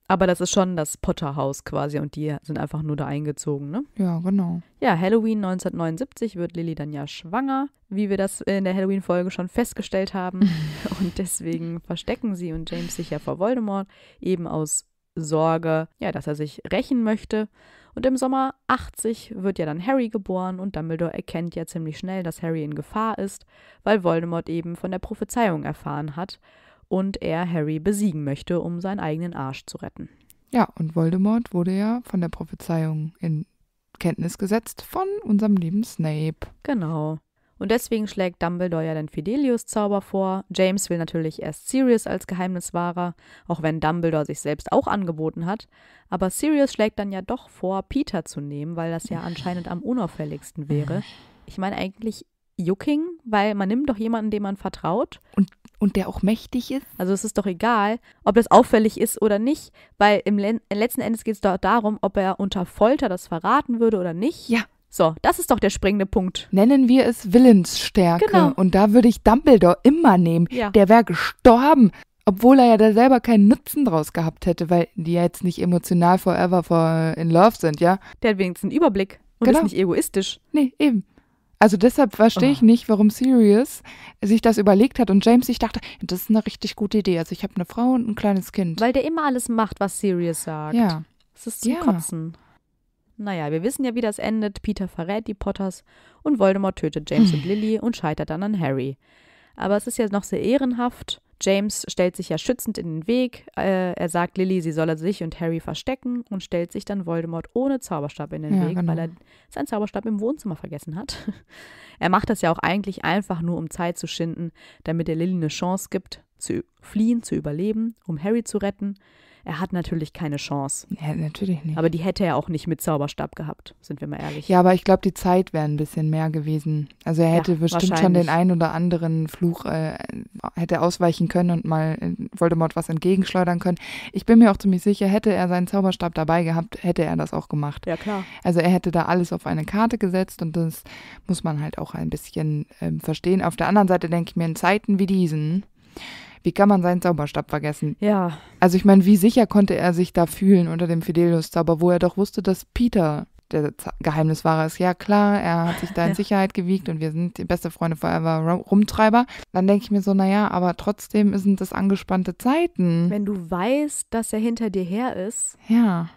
Aber das ist schon das Potterhaus quasi und die sind einfach nur da eingezogen, ne? Ja, genau. Ja, Halloween 1979 wird Lilly dann ja schwanger, wie wir das in der Halloween-Folge schon festgestellt haben. und deswegen verstecken sie und James sich ja vor Voldemort, eben aus Sorge, ja, dass er sich rächen möchte. Und im Sommer 80 wird ja dann Harry geboren und Dumbledore erkennt ja ziemlich schnell, dass Harry in Gefahr ist, weil Voldemort eben von der Prophezeiung erfahren hat und er Harry besiegen möchte, um seinen eigenen Arsch zu retten. Ja, und Voldemort wurde ja von der Prophezeiung in Kenntnis gesetzt von unserem lieben Snape. Genau. Und deswegen schlägt Dumbledore ja den Fidelius-Zauber vor. James will natürlich erst Sirius als Geheimniswahrer, auch wenn Dumbledore sich selbst auch angeboten hat. Aber Sirius schlägt dann ja doch vor, Peter zu nehmen, weil das ja anscheinend am unauffälligsten wäre. Ich meine eigentlich jucking, weil man nimmt doch jemanden, dem man vertraut. Und, und der auch mächtig ist. Also es ist doch egal, ob das auffällig ist oder nicht, weil im Le letzten Endes geht es dort darum, ob er unter Folter das verraten würde oder nicht. Ja. So, das ist doch der springende Punkt. Nennen wir es Willensstärke. Genau. Und da würde ich Dumbledore immer nehmen. Ja. Der wäre gestorben, obwohl er ja da selber keinen Nutzen draus gehabt hätte, weil die ja jetzt nicht emotional forever for in love sind, ja? Der hat wenigstens einen Überblick und genau. ist nicht egoistisch. Nee, eben. Also deshalb verstehe ich oh. nicht, warum Sirius sich das überlegt hat und James sich dachte, das ist eine richtig gute Idee. Also ich habe eine Frau und ein kleines Kind. Weil der immer alles macht, was Sirius sagt. Ja. Das ist zum ja. Kotzen. Naja, wir wissen ja, wie das endet. Peter verrät die Potters und Voldemort tötet James und Lily und scheitert dann an Harry. Aber es ist ja noch sehr ehrenhaft. James stellt sich ja schützend in den Weg. Äh, er sagt Lily, sie solle sich und Harry verstecken und stellt sich dann Voldemort ohne Zauberstab in den ja, Weg, genau. weil er seinen Zauberstab im Wohnzimmer vergessen hat. er macht das ja auch eigentlich einfach nur, um Zeit zu schinden, damit er Lily eine Chance gibt, zu fliehen, zu überleben, um Harry zu retten. Er hat natürlich keine Chance. Ja, natürlich nicht. Aber die hätte er auch nicht mit Zauberstab gehabt, sind wir mal ehrlich. Ja, aber ich glaube, die Zeit wäre ein bisschen mehr gewesen. Also er hätte ja, bestimmt schon den einen oder anderen Fluch äh, hätte ausweichen können und mal äh, Voldemort was entgegenschleudern können. Ich bin mir auch ziemlich sicher, hätte er seinen Zauberstab dabei gehabt, hätte er das auch gemacht. Ja, klar. Also er hätte da alles auf eine Karte gesetzt und das muss man halt auch ein bisschen äh, verstehen. Auf der anderen Seite denke ich mir, in Zeiten wie diesen wie kann man seinen Zauberstab vergessen? Ja. Also ich meine, wie sicher konnte er sich da fühlen unter dem Fidelius-Zauber, wo er doch wusste, dass Peter der Z Geheimniswahrer ist. Ja, klar, er hat sich da in ja. Sicherheit gewiegt und wir sind die beste Freunde forever Rumtreiber. Dann denke ich mir so, naja, aber trotzdem sind das angespannte Zeiten. Wenn du weißt, dass er hinter dir her ist. Ja.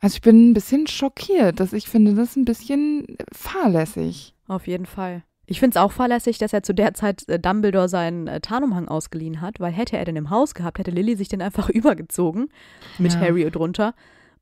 Also ich bin ein bisschen schockiert, dass ich finde das ein bisschen fahrlässig. Auf jeden Fall. Ich finde es auch fahrlässig, dass er zu der Zeit äh, Dumbledore seinen äh, Tarnumhang ausgeliehen hat, weil hätte er den im Haus gehabt, hätte Lilly sich den einfach übergezogen mit ja. Harry drunter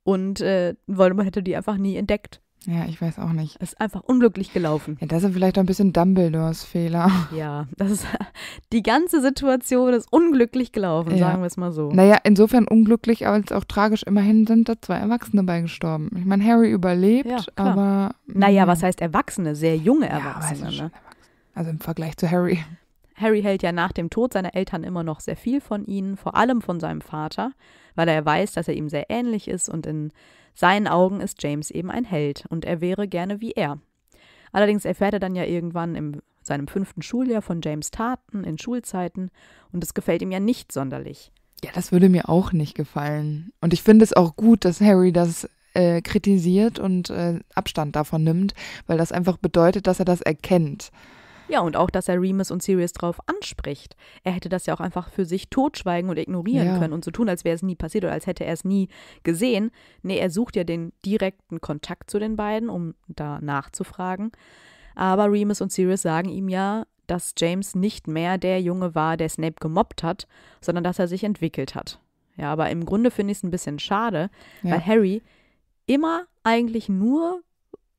und äh, Voldemort hätte die einfach nie entdeckt. Ja, ich weiß auch nicht. Es ist einfach unglücklich gelaufen. Ja, das sind vielleicht auch ein bisschen Dumbledores Fehler. Ja, das ist, die ganze Situation ist unglücklich gelaufen, ja. sagen wir es mal so. Naja, insofern unglücklich, aber es ist auch tragisch. Immerhin sind da zwei Erwachsene bei gestorben. Ich meine, Harry überlebt, ja, aber. Naja, hm. was heißt Erwachsene? Sehr junge Erwachsene. Ja, ne? Also im Vergleich zu Harry. Harry hält ja nach dem Tod seiner Eltern immer noch sehr viel von ihnen, vor allem von seinem Vater, weil er weiß, dass er ihm sehr ähnlich ist und in seinen Augen ist James eben ein Held und er wäre gerne wie er. Allerdings erfährt er dann ja irgendwann in seinem fünften Schuljahr von James Taten in Schulzeiten und es gefällt ihm ja nicht sonderlich. Ja, das würde mir auch nicht gefallen. Und ich finde es auch gut, dass Harry das äh, kritisiert und äh, Abstand davon nimmt, weil das einfach bedeutet, dass er das erkennt. Ja, und auch, dass er Remus und Sirius drauf anspricht. Er hätte das ja auch einfach für sich totschweigen und ignorieren ja. können und so tun, als wäre es nie passiert oder als hätte er es nie gesehen. Nee, er sucht ja den direkten Kontakt zu den beiden, um da nachzufragen. Aber Remus und Sirius sagen ihm ja, dass James nicht mehr der Junge war, der Snape gemobbt hat, sondern dass er sich entwickelt hat. Ja, aber im Grunde finde ich es ein bisschen schade, ja. weil Harry immer eigentlich nur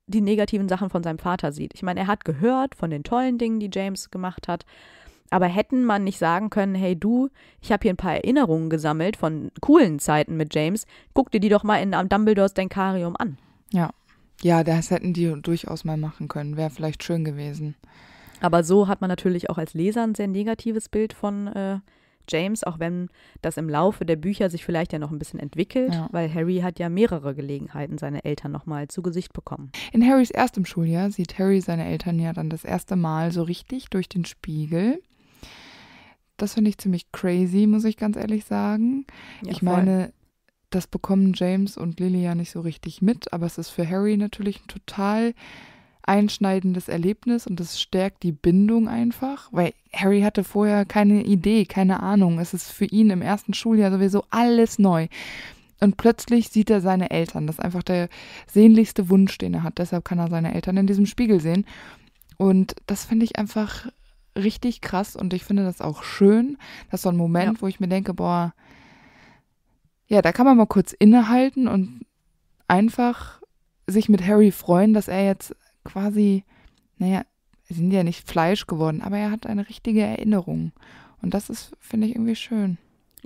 die negativen Sachen von seinem Vater sieht. Ich meine, er hat gehört von den tollen Dingen, die James gemacht hat. Aber hätten man nicht sagen können, hey du, ich habe hier ein paar Erinnerungen gesammelt von coolen Zeiten mit James, guck dir die doch mal in Dumbledores Denkarium an. Ja. Ja, das hätten die durchaus mal machen können. Wäre vielleicht schön gewesen. Aber so hat man natürlich auch als Leser ein sehr negatives Bild von äh, James, auch wenn das im Laufe der Bücher sich vielleicht ja noch ein bisschen entwickelt, ja. weil Harry hat ja mehrere Gelegenheiten, seine Eltern nochmal zu Gesicht bekommen. In Harrys erstem Schuljahr sieht Harry seine Eltern ja dann das erste Mal so richtig durch den Spiegel. Das finde ich ziemlich crazy, muss ich ganz ehrlich sagen. Ja, ich voll. meine, das bekommen James und Lily ja nicht so richtig mit, aber es ist für Harry natürlich ein total einschneidendes Erlebnis und das stärkt die Bindung einfach, weil Harry hatte vorher keine Idee, keine Ahnung. Es ist für ihn im ersten Schuljahr sowieso alles neu. Und plötzlich sieht er seine Eltern. Das ist einfach der sehnlichste Wunsch, den er hat. Deshalb kann er seine Eltern in diesem Spiegel sehen. Und das finde ich einfach richtig krass und ich finde das auch schön. Das ist so ein Moment, ja. wo ich mir denke, boah, ja, da kann man mal kurz innehalten und einfach sich mit Harry freuen, dass er jetzt quasi, naja, sind ja nicht Fleisch geworden, aber er hat eine richtige Erinnerung. Und das ist, finde ich, irgendwie schön.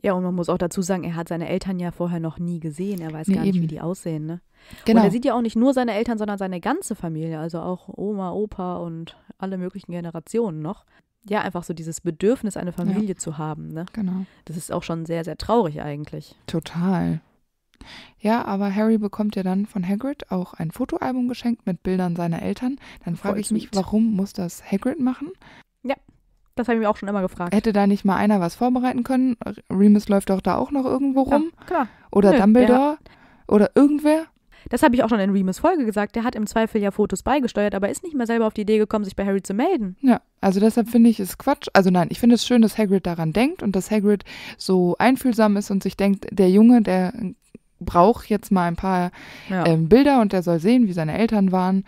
Ja, und man muss auch dazu sagen, er hat seine Eltern ja vorher noch nie gesehen. Er weiß nee, gar nicht, wie die aussehen. Ne? Genau. Und er sieht ja auch nicht nur seine Eltern, sondern seine ganze Familie. Also auch Oma, Opa und alle möglichen Generationen noch. Ja, einfach so dieses Bedürfnis, eine Familie ja. zu haben. Ne? Genau. Das ist auch schon sehr, sehr traurig eigentlich. Total. Ja, aber Harry bekommt ja dann von Hagrid auch ein Fotoalbum geschenkt mit Bildern seiner Eltern. Dann frage ich mich, warum muss das Hagrid machen? Ja, das habe ich mir auch schon immer gefragt. Hätte da nicht mal einer was vorbereiten können? Remus läuft doch da auch noch irgendwo rum. Ja, klar. Oder Nö, Dumbledore. Oder irgendwer. Das habe ich auch schon in Remus Folge gesagt. Der hat im Zweifel ja Fotos beigesteuert, aber ist nicht mal selber auf die Idee gekommen, sich bei Harry zu melden. Ja, also deshalb finde ich es Quatsch. Also nein, ich finde es schön, dass Hagrid daran denkt und dass Hagrid so einfühlsam ist und sich denkt, der Junge, der brauche jetzt mal ein paar ja. ähm, Bilder und der soll sehen, wie seine Eltern waren.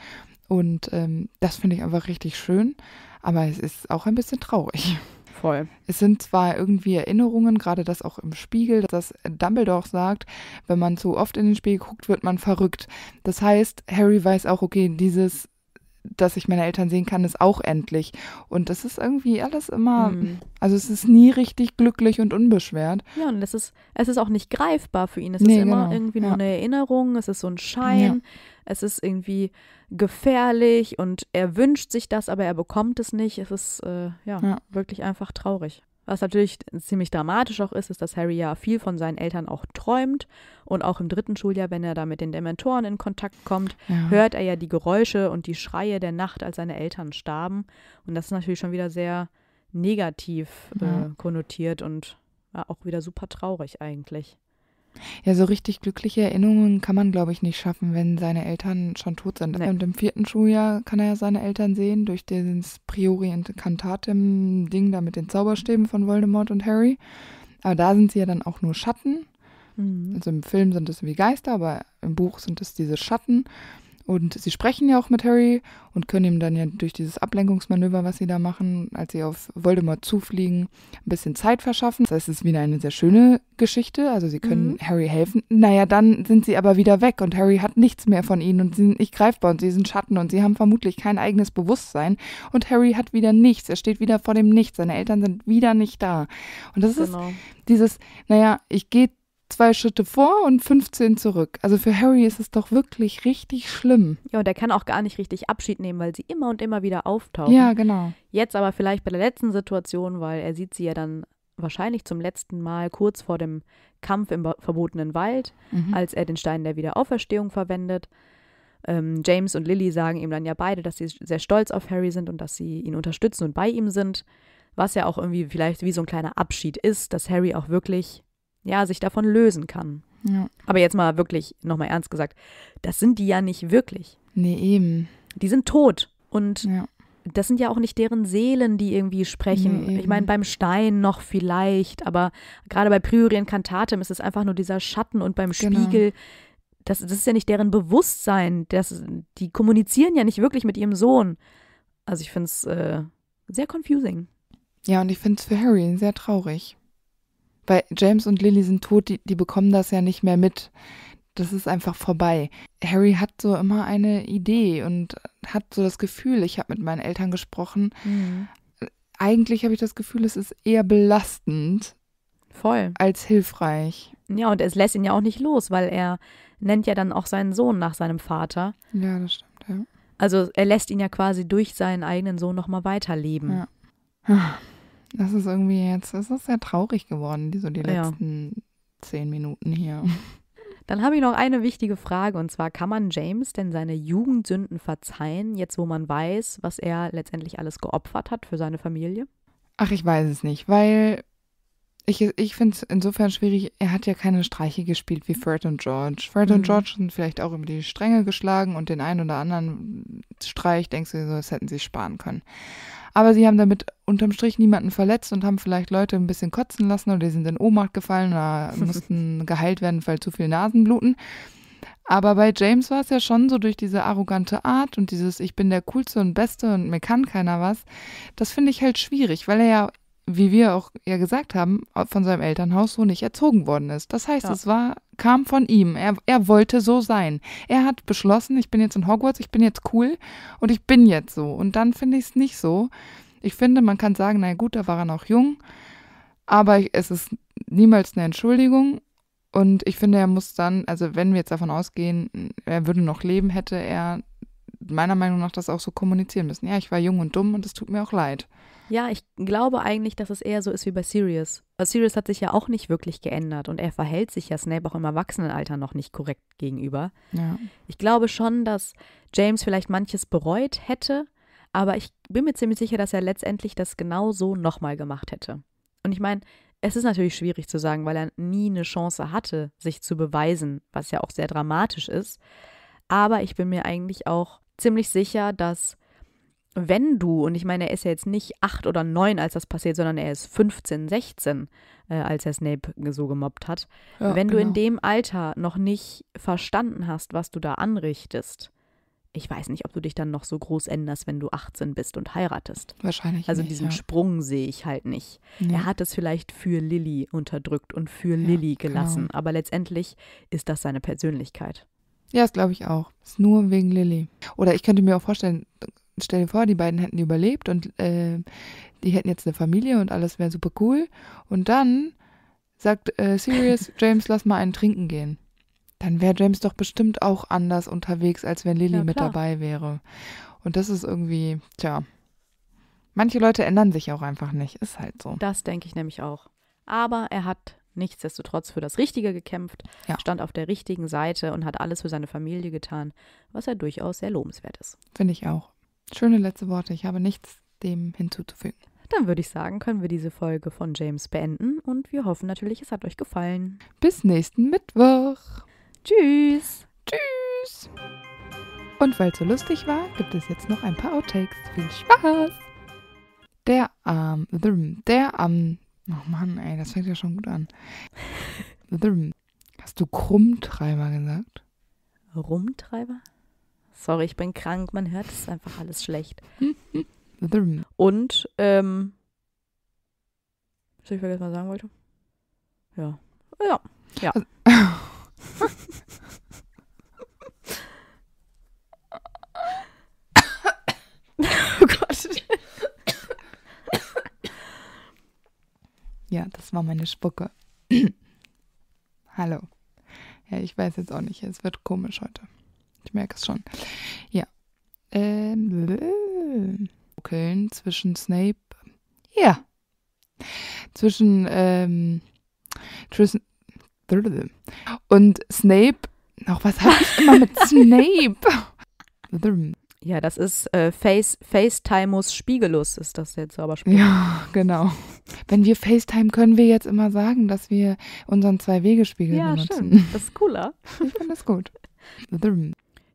Und ähm, das finde ich einfach richtig schön. Aber es ist auch ein bisschen traurig. Voll. Es sind zwar irgendwie Erinnerungen, gerade das auch im Spiegel, dass Dumbledore sagt, wenn man zu oft in den Spiegel guckt, wird man verrückt. Das heißt, Harry weiß auch, okay, dieses dass ich meine Eltern sehen kann, ist auch endlich. Und das ist irgendwie alles immer, mhm. also es ist nie richtig glücklich und unbeschwert. Ja, und es ist, es ist auch nicht greifbar für ihn. Es nee, ist immer genau. irgendwie nur eine Erinnerung, es ist so ein Schein, ja. es ist irgendwie gefährlich und er wünscht sich das, aber er bekommt es nicht. Es ist äh, ja, ja, wirklich einfach traurig. Was natürlich ziemlich dramatisch auch ist, ist, dass Harry ja viel von seinen Eltern auch träumt. Und auch im dritten Schuljahr, wenn er da mit den Dementoren in Kontakt kommt, ja. hört er ja die Geräusche und die Schreie der Nacht, als seine Eltern starben. Und das ist natürlich schon wieder sehr negativ äh, ja. konnotiert und äh, auch wieder super traurig eigentlich. Ja, so richtig glückliche Erinnerungen kann man, glaube ich, nicht schaffen, wenn seine Eltern schon tot sind. Nee. Und im vierten Schuljahr kann er ja seine Eltern sehen, durch dieses Priori Incantatem-Ding da mit den Zauberstäben von Voldemort und Harry. Aber da sind sie ja dann auch nur Schatten. Mhm. Also im Film sind es wie Geister, aber im Buch sind es diese Schatten. Und sie sprechen ja auch mit Harry und können ihm dann ja durch dieses Ablenkungsmanöver, was sie da machen, als sie auf Voldemort zufliegen, ein bisschen Zeit verschaffen. Das heißt, es ist wieder eine sehr schöne Geschichte. Also sie können mhm. Harry helfen. Naja, dann sind sie aber wieder weg und Harry hat nichts mehr von ihnen und sie sind nicht greifbar und sie sind Schatten und sie haben vermutlich kein eigenes Bewusstsein. Und Harry hat wieder nichts. Er steht wieder vor dem Nichts. Seine Eltern sind wieder nicht da. Und das genau. ist dieses, naja, ich gehe zwei Schritte vor und 15 zurück. Also für Harry ist es doch wirklich richtig schlimm. Ja, und er kann auch gar nicht richtig Abschied nehmen, weil sie immer und immer wieder auftauchen. Ja, genau. Jetzt aber vielleicht bei der letzten Situation, weil er sieht sie ja dann wahrscheinlich zum letzten Mal kurz vor dem Kampf im verbotenen Wald, mhm. als er den Stein der Wiederauferstehung verwendet. Ähm, James und Lily sagen ihm dann ja beide, dass sie sehr stolz auf Harry sind und dass sie ihn unterstützen und bei ihm sind was ja auch irgendwie vielleicht wie so ein kleiner Abschied ist, dass Harry auch wirklich ja, sich davon lösen kann. Ja. Aber jetzt mal wirklich, nochmal ernst gesagt, das sind die ja nicht wirklich. Nee, eben. Die sind tot. Und ja. das sind ja auch nicht deren Seelen, die irgendwie sprechen. Nee, ich meine, beim Stein noch vielleicht, aber gerade bei Priorien Cantatem ist es einfach nur dieser Schatten und beim genau. Spiegel. Das, das ist ja nicht deren Bewusstsein. Das, die kommunizieren ja nicht wirklich mit ihrem Sohn. Also ich finde es äh, sehr confusing. Ja, und ich finde es für Harry sehr traurig. Weil James und Lily sind tot, die, die bekommen das ja nicht mehr mit. Das ist einfach vorbei. Harry hat so immer eine Idee und hat so das Gefühl, ich habe mit meinen Eltern gesprochen. Mhm. Eigentlich habe ich das Gefühl, es ist eher belastend. Voll. Als hilfreich. Ja, und es lässt ihn ja auch nicht los, weil er nennt ja dann auch seinen Sohn nach seinem Vater. Ja, das stimmt, ja. Also er lässt ihn ja quasi durch seinen eigenen Sohn nochmal weiterleben. Ja. Das ist irgendwie jetzt, es ist sehr traurig geworden, die, so die ah ja. letzten zehn Minuten hier. Dann habe ich noch eine wichtige Frage und zwar: Kann man James denn seine Jugendsünden verzeihen, jetzt wo man weiß, was er letztendlich alles geopfert hat für seine Familie? Ach, ich weiß es nicht, weil ich, ich finde es insofern schwierig, er hat ja keine Streiche gespielt wie Fred und George. Fred mhm. und George sind vielleicht auch über die Stränge geschlagen und den einen oder anderen Streich denkst du dir so, das hätten sie sparen können. Aber sie haben damit unterm Strich niemanden verletzt und haben vielleicht Leute ein bisschen kotzen lassen oder die sind in Ohnmacht gefallen oder mussten geheilt werden, weil zu viel Nasen bluten. Aber bei James war es ja schon so durch diese arrogante Art und dieses Ich bin der Coolste und Beste und mir kann keiner was. Das finde ich halt schwierig, weil er ja wie wir auch ja gesagt haben, von seinem Elternhaus so nicht erzogen worden ist. Das heißt, ja. es war, kam von ihm. Er, er wollte so sein. Er hat beschlossen, ich bin jetzt in Hogwarts, ich bin jetzt cool und ich bin jetzt so. Und dann finde ich es nicht so. Ich finde, man kann sagen, naja gut, da war er noch jung, aber es ist niemals eine Entschuldigung. Und ich finde, er muss dann, also wenn wir jetzt davon ausgehen, er würde noch leben, hätte er meiner Meinung nach das auch so kommunizieren müssen. Ja, ich war jung und dumm und es tut mir auch leid. Ja, ich glaube eigentlich, dass es eher so ist wie bei Sirius. Also Sirius hat sich ja auch nicht wirklich geändert und er verhält sich ja Snape auch im Erwachsenenalter noch nicht korrekt gegenüber. Ja. Ich glaube schon, dass James vielleicht manches bereut hätte, aber ich bin mir ziemlich sicher, dass er letztendlich das genau so nochmal gemacht hätte. Und ich meine, es ist natürlich schwierig zu sagen, weil er nie eine Chance hatte, sich zu beweisen, was ja auch sehr dramatisch ist. Aber ich bin mir eigentlich auch ziemlich sicher, dass wenn du, und ich meine, er ist ja jetzt nicht acht oder neun, als das passiert, sondern er ist 15, 16, äh, als er Snape so gemobbt hat, ja, wenn genau. du in genau. dem Alter noch nicht verstanden hast, was du da anrichtest, ich weiß nicht, ob du dich dann noch so groß änderst, wenn du 18 bist und heiratest. Wahrscheinlich. Also nicht, diesen ja. Sprung sehe ich halt nicht. Ja. Er hat es vielleicht für Lilly unterdrückt und für ja, Lilly genau. gelassen, genau. aber letztendlich ist das seine Persönlichkeit. Ja, das glaube ich auch. Ist nur wegen Lilly. Oder ich könnte mir auch vorstellen, stell dir vor, die beiden hätten überlebt und äh, die hätten jetzt eine Familie und alles wäre super cool. Und dann sagt äh, Sirius, James, lass mal einen trinken gehen. Dann wäre James doch bestimmt auch anders unterwegs, als wenn Lily ja, mit dabei wäre. Und das ist irgendwie, tja. Manche Leute ändern sich auch einfach nicht. Ist halt so. Das denke ich nämlich auch. Aber er hat nichtsdestotrotz für das Richtige gekämpft, ja. stand auf der richtigen Seite und hat alles für seine Familie getan, was ja durchaus sehr lobenswert ist. Finde ich auch. Schöne letzte Worte. Ich habe nichts dem hinzuzufügen. Dann würde ich sagen, können wir diese Folge von James beenden und wir hoffen natürlich, es hat euch gefallen. Bis nächsten Mittwoch. Tschüss. Tschüss. Und weil es so lustig war, gibt es jetzt noch ein paar Outtakes. Viel Spaß. Der Arm. Um, der Arm. Um, oh Mann, ey, das fängt ja schon gut an. Hast du Krummtreiber gesagt? Rumtreiber? Sorry, ich bin krank, man hört es einfach alles schlecht. Und, ähm, was ich vergessen, was ich sagen wollte? Ja. Ja. Ja. Also oh Gott. ja, das war meine Spucke. Hallo. Ja, ich weiß jetzt auch nicht, es wird komisch heute ich merke es schon. Ja. Ähm, Köln zwischen Snape. Ja. Zwischen ähm, Tristan und Snape. Noch was habe ich immer mit Snape? Ja, das ist äh, Face, FaceTimus Spiegelus, ist das jetzt aber Ja, genau. Wenn wir FaceTime können wir jetzt immer sagen, dass wir unseren Zwei-Wege-Spiegel ja, benutzen. Ja, Das ist cooler. Ich finde das gut.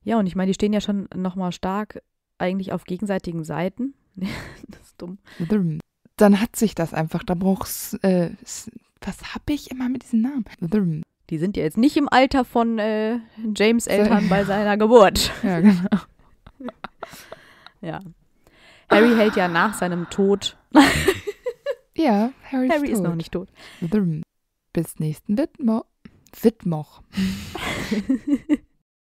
Ja, und ich meine, die stehen ja schon nochmal stark eigentlich auf gegenseitigen Seiten. das ist dumm. Hm. Dann hat sich das einfach. Da brauchst äh, was habe ich immer mit diesen Namen? Hm. Die sind ja jetzt nicht im Alter von äh, James Eltern bei seiner Geburt. Ja, genau. ja. Harry hält ja nach seinem Tod. ja, Harry, Harry ist, ist noch nicht tot. Hm. Bis nächsten Wittmo Wittmoch.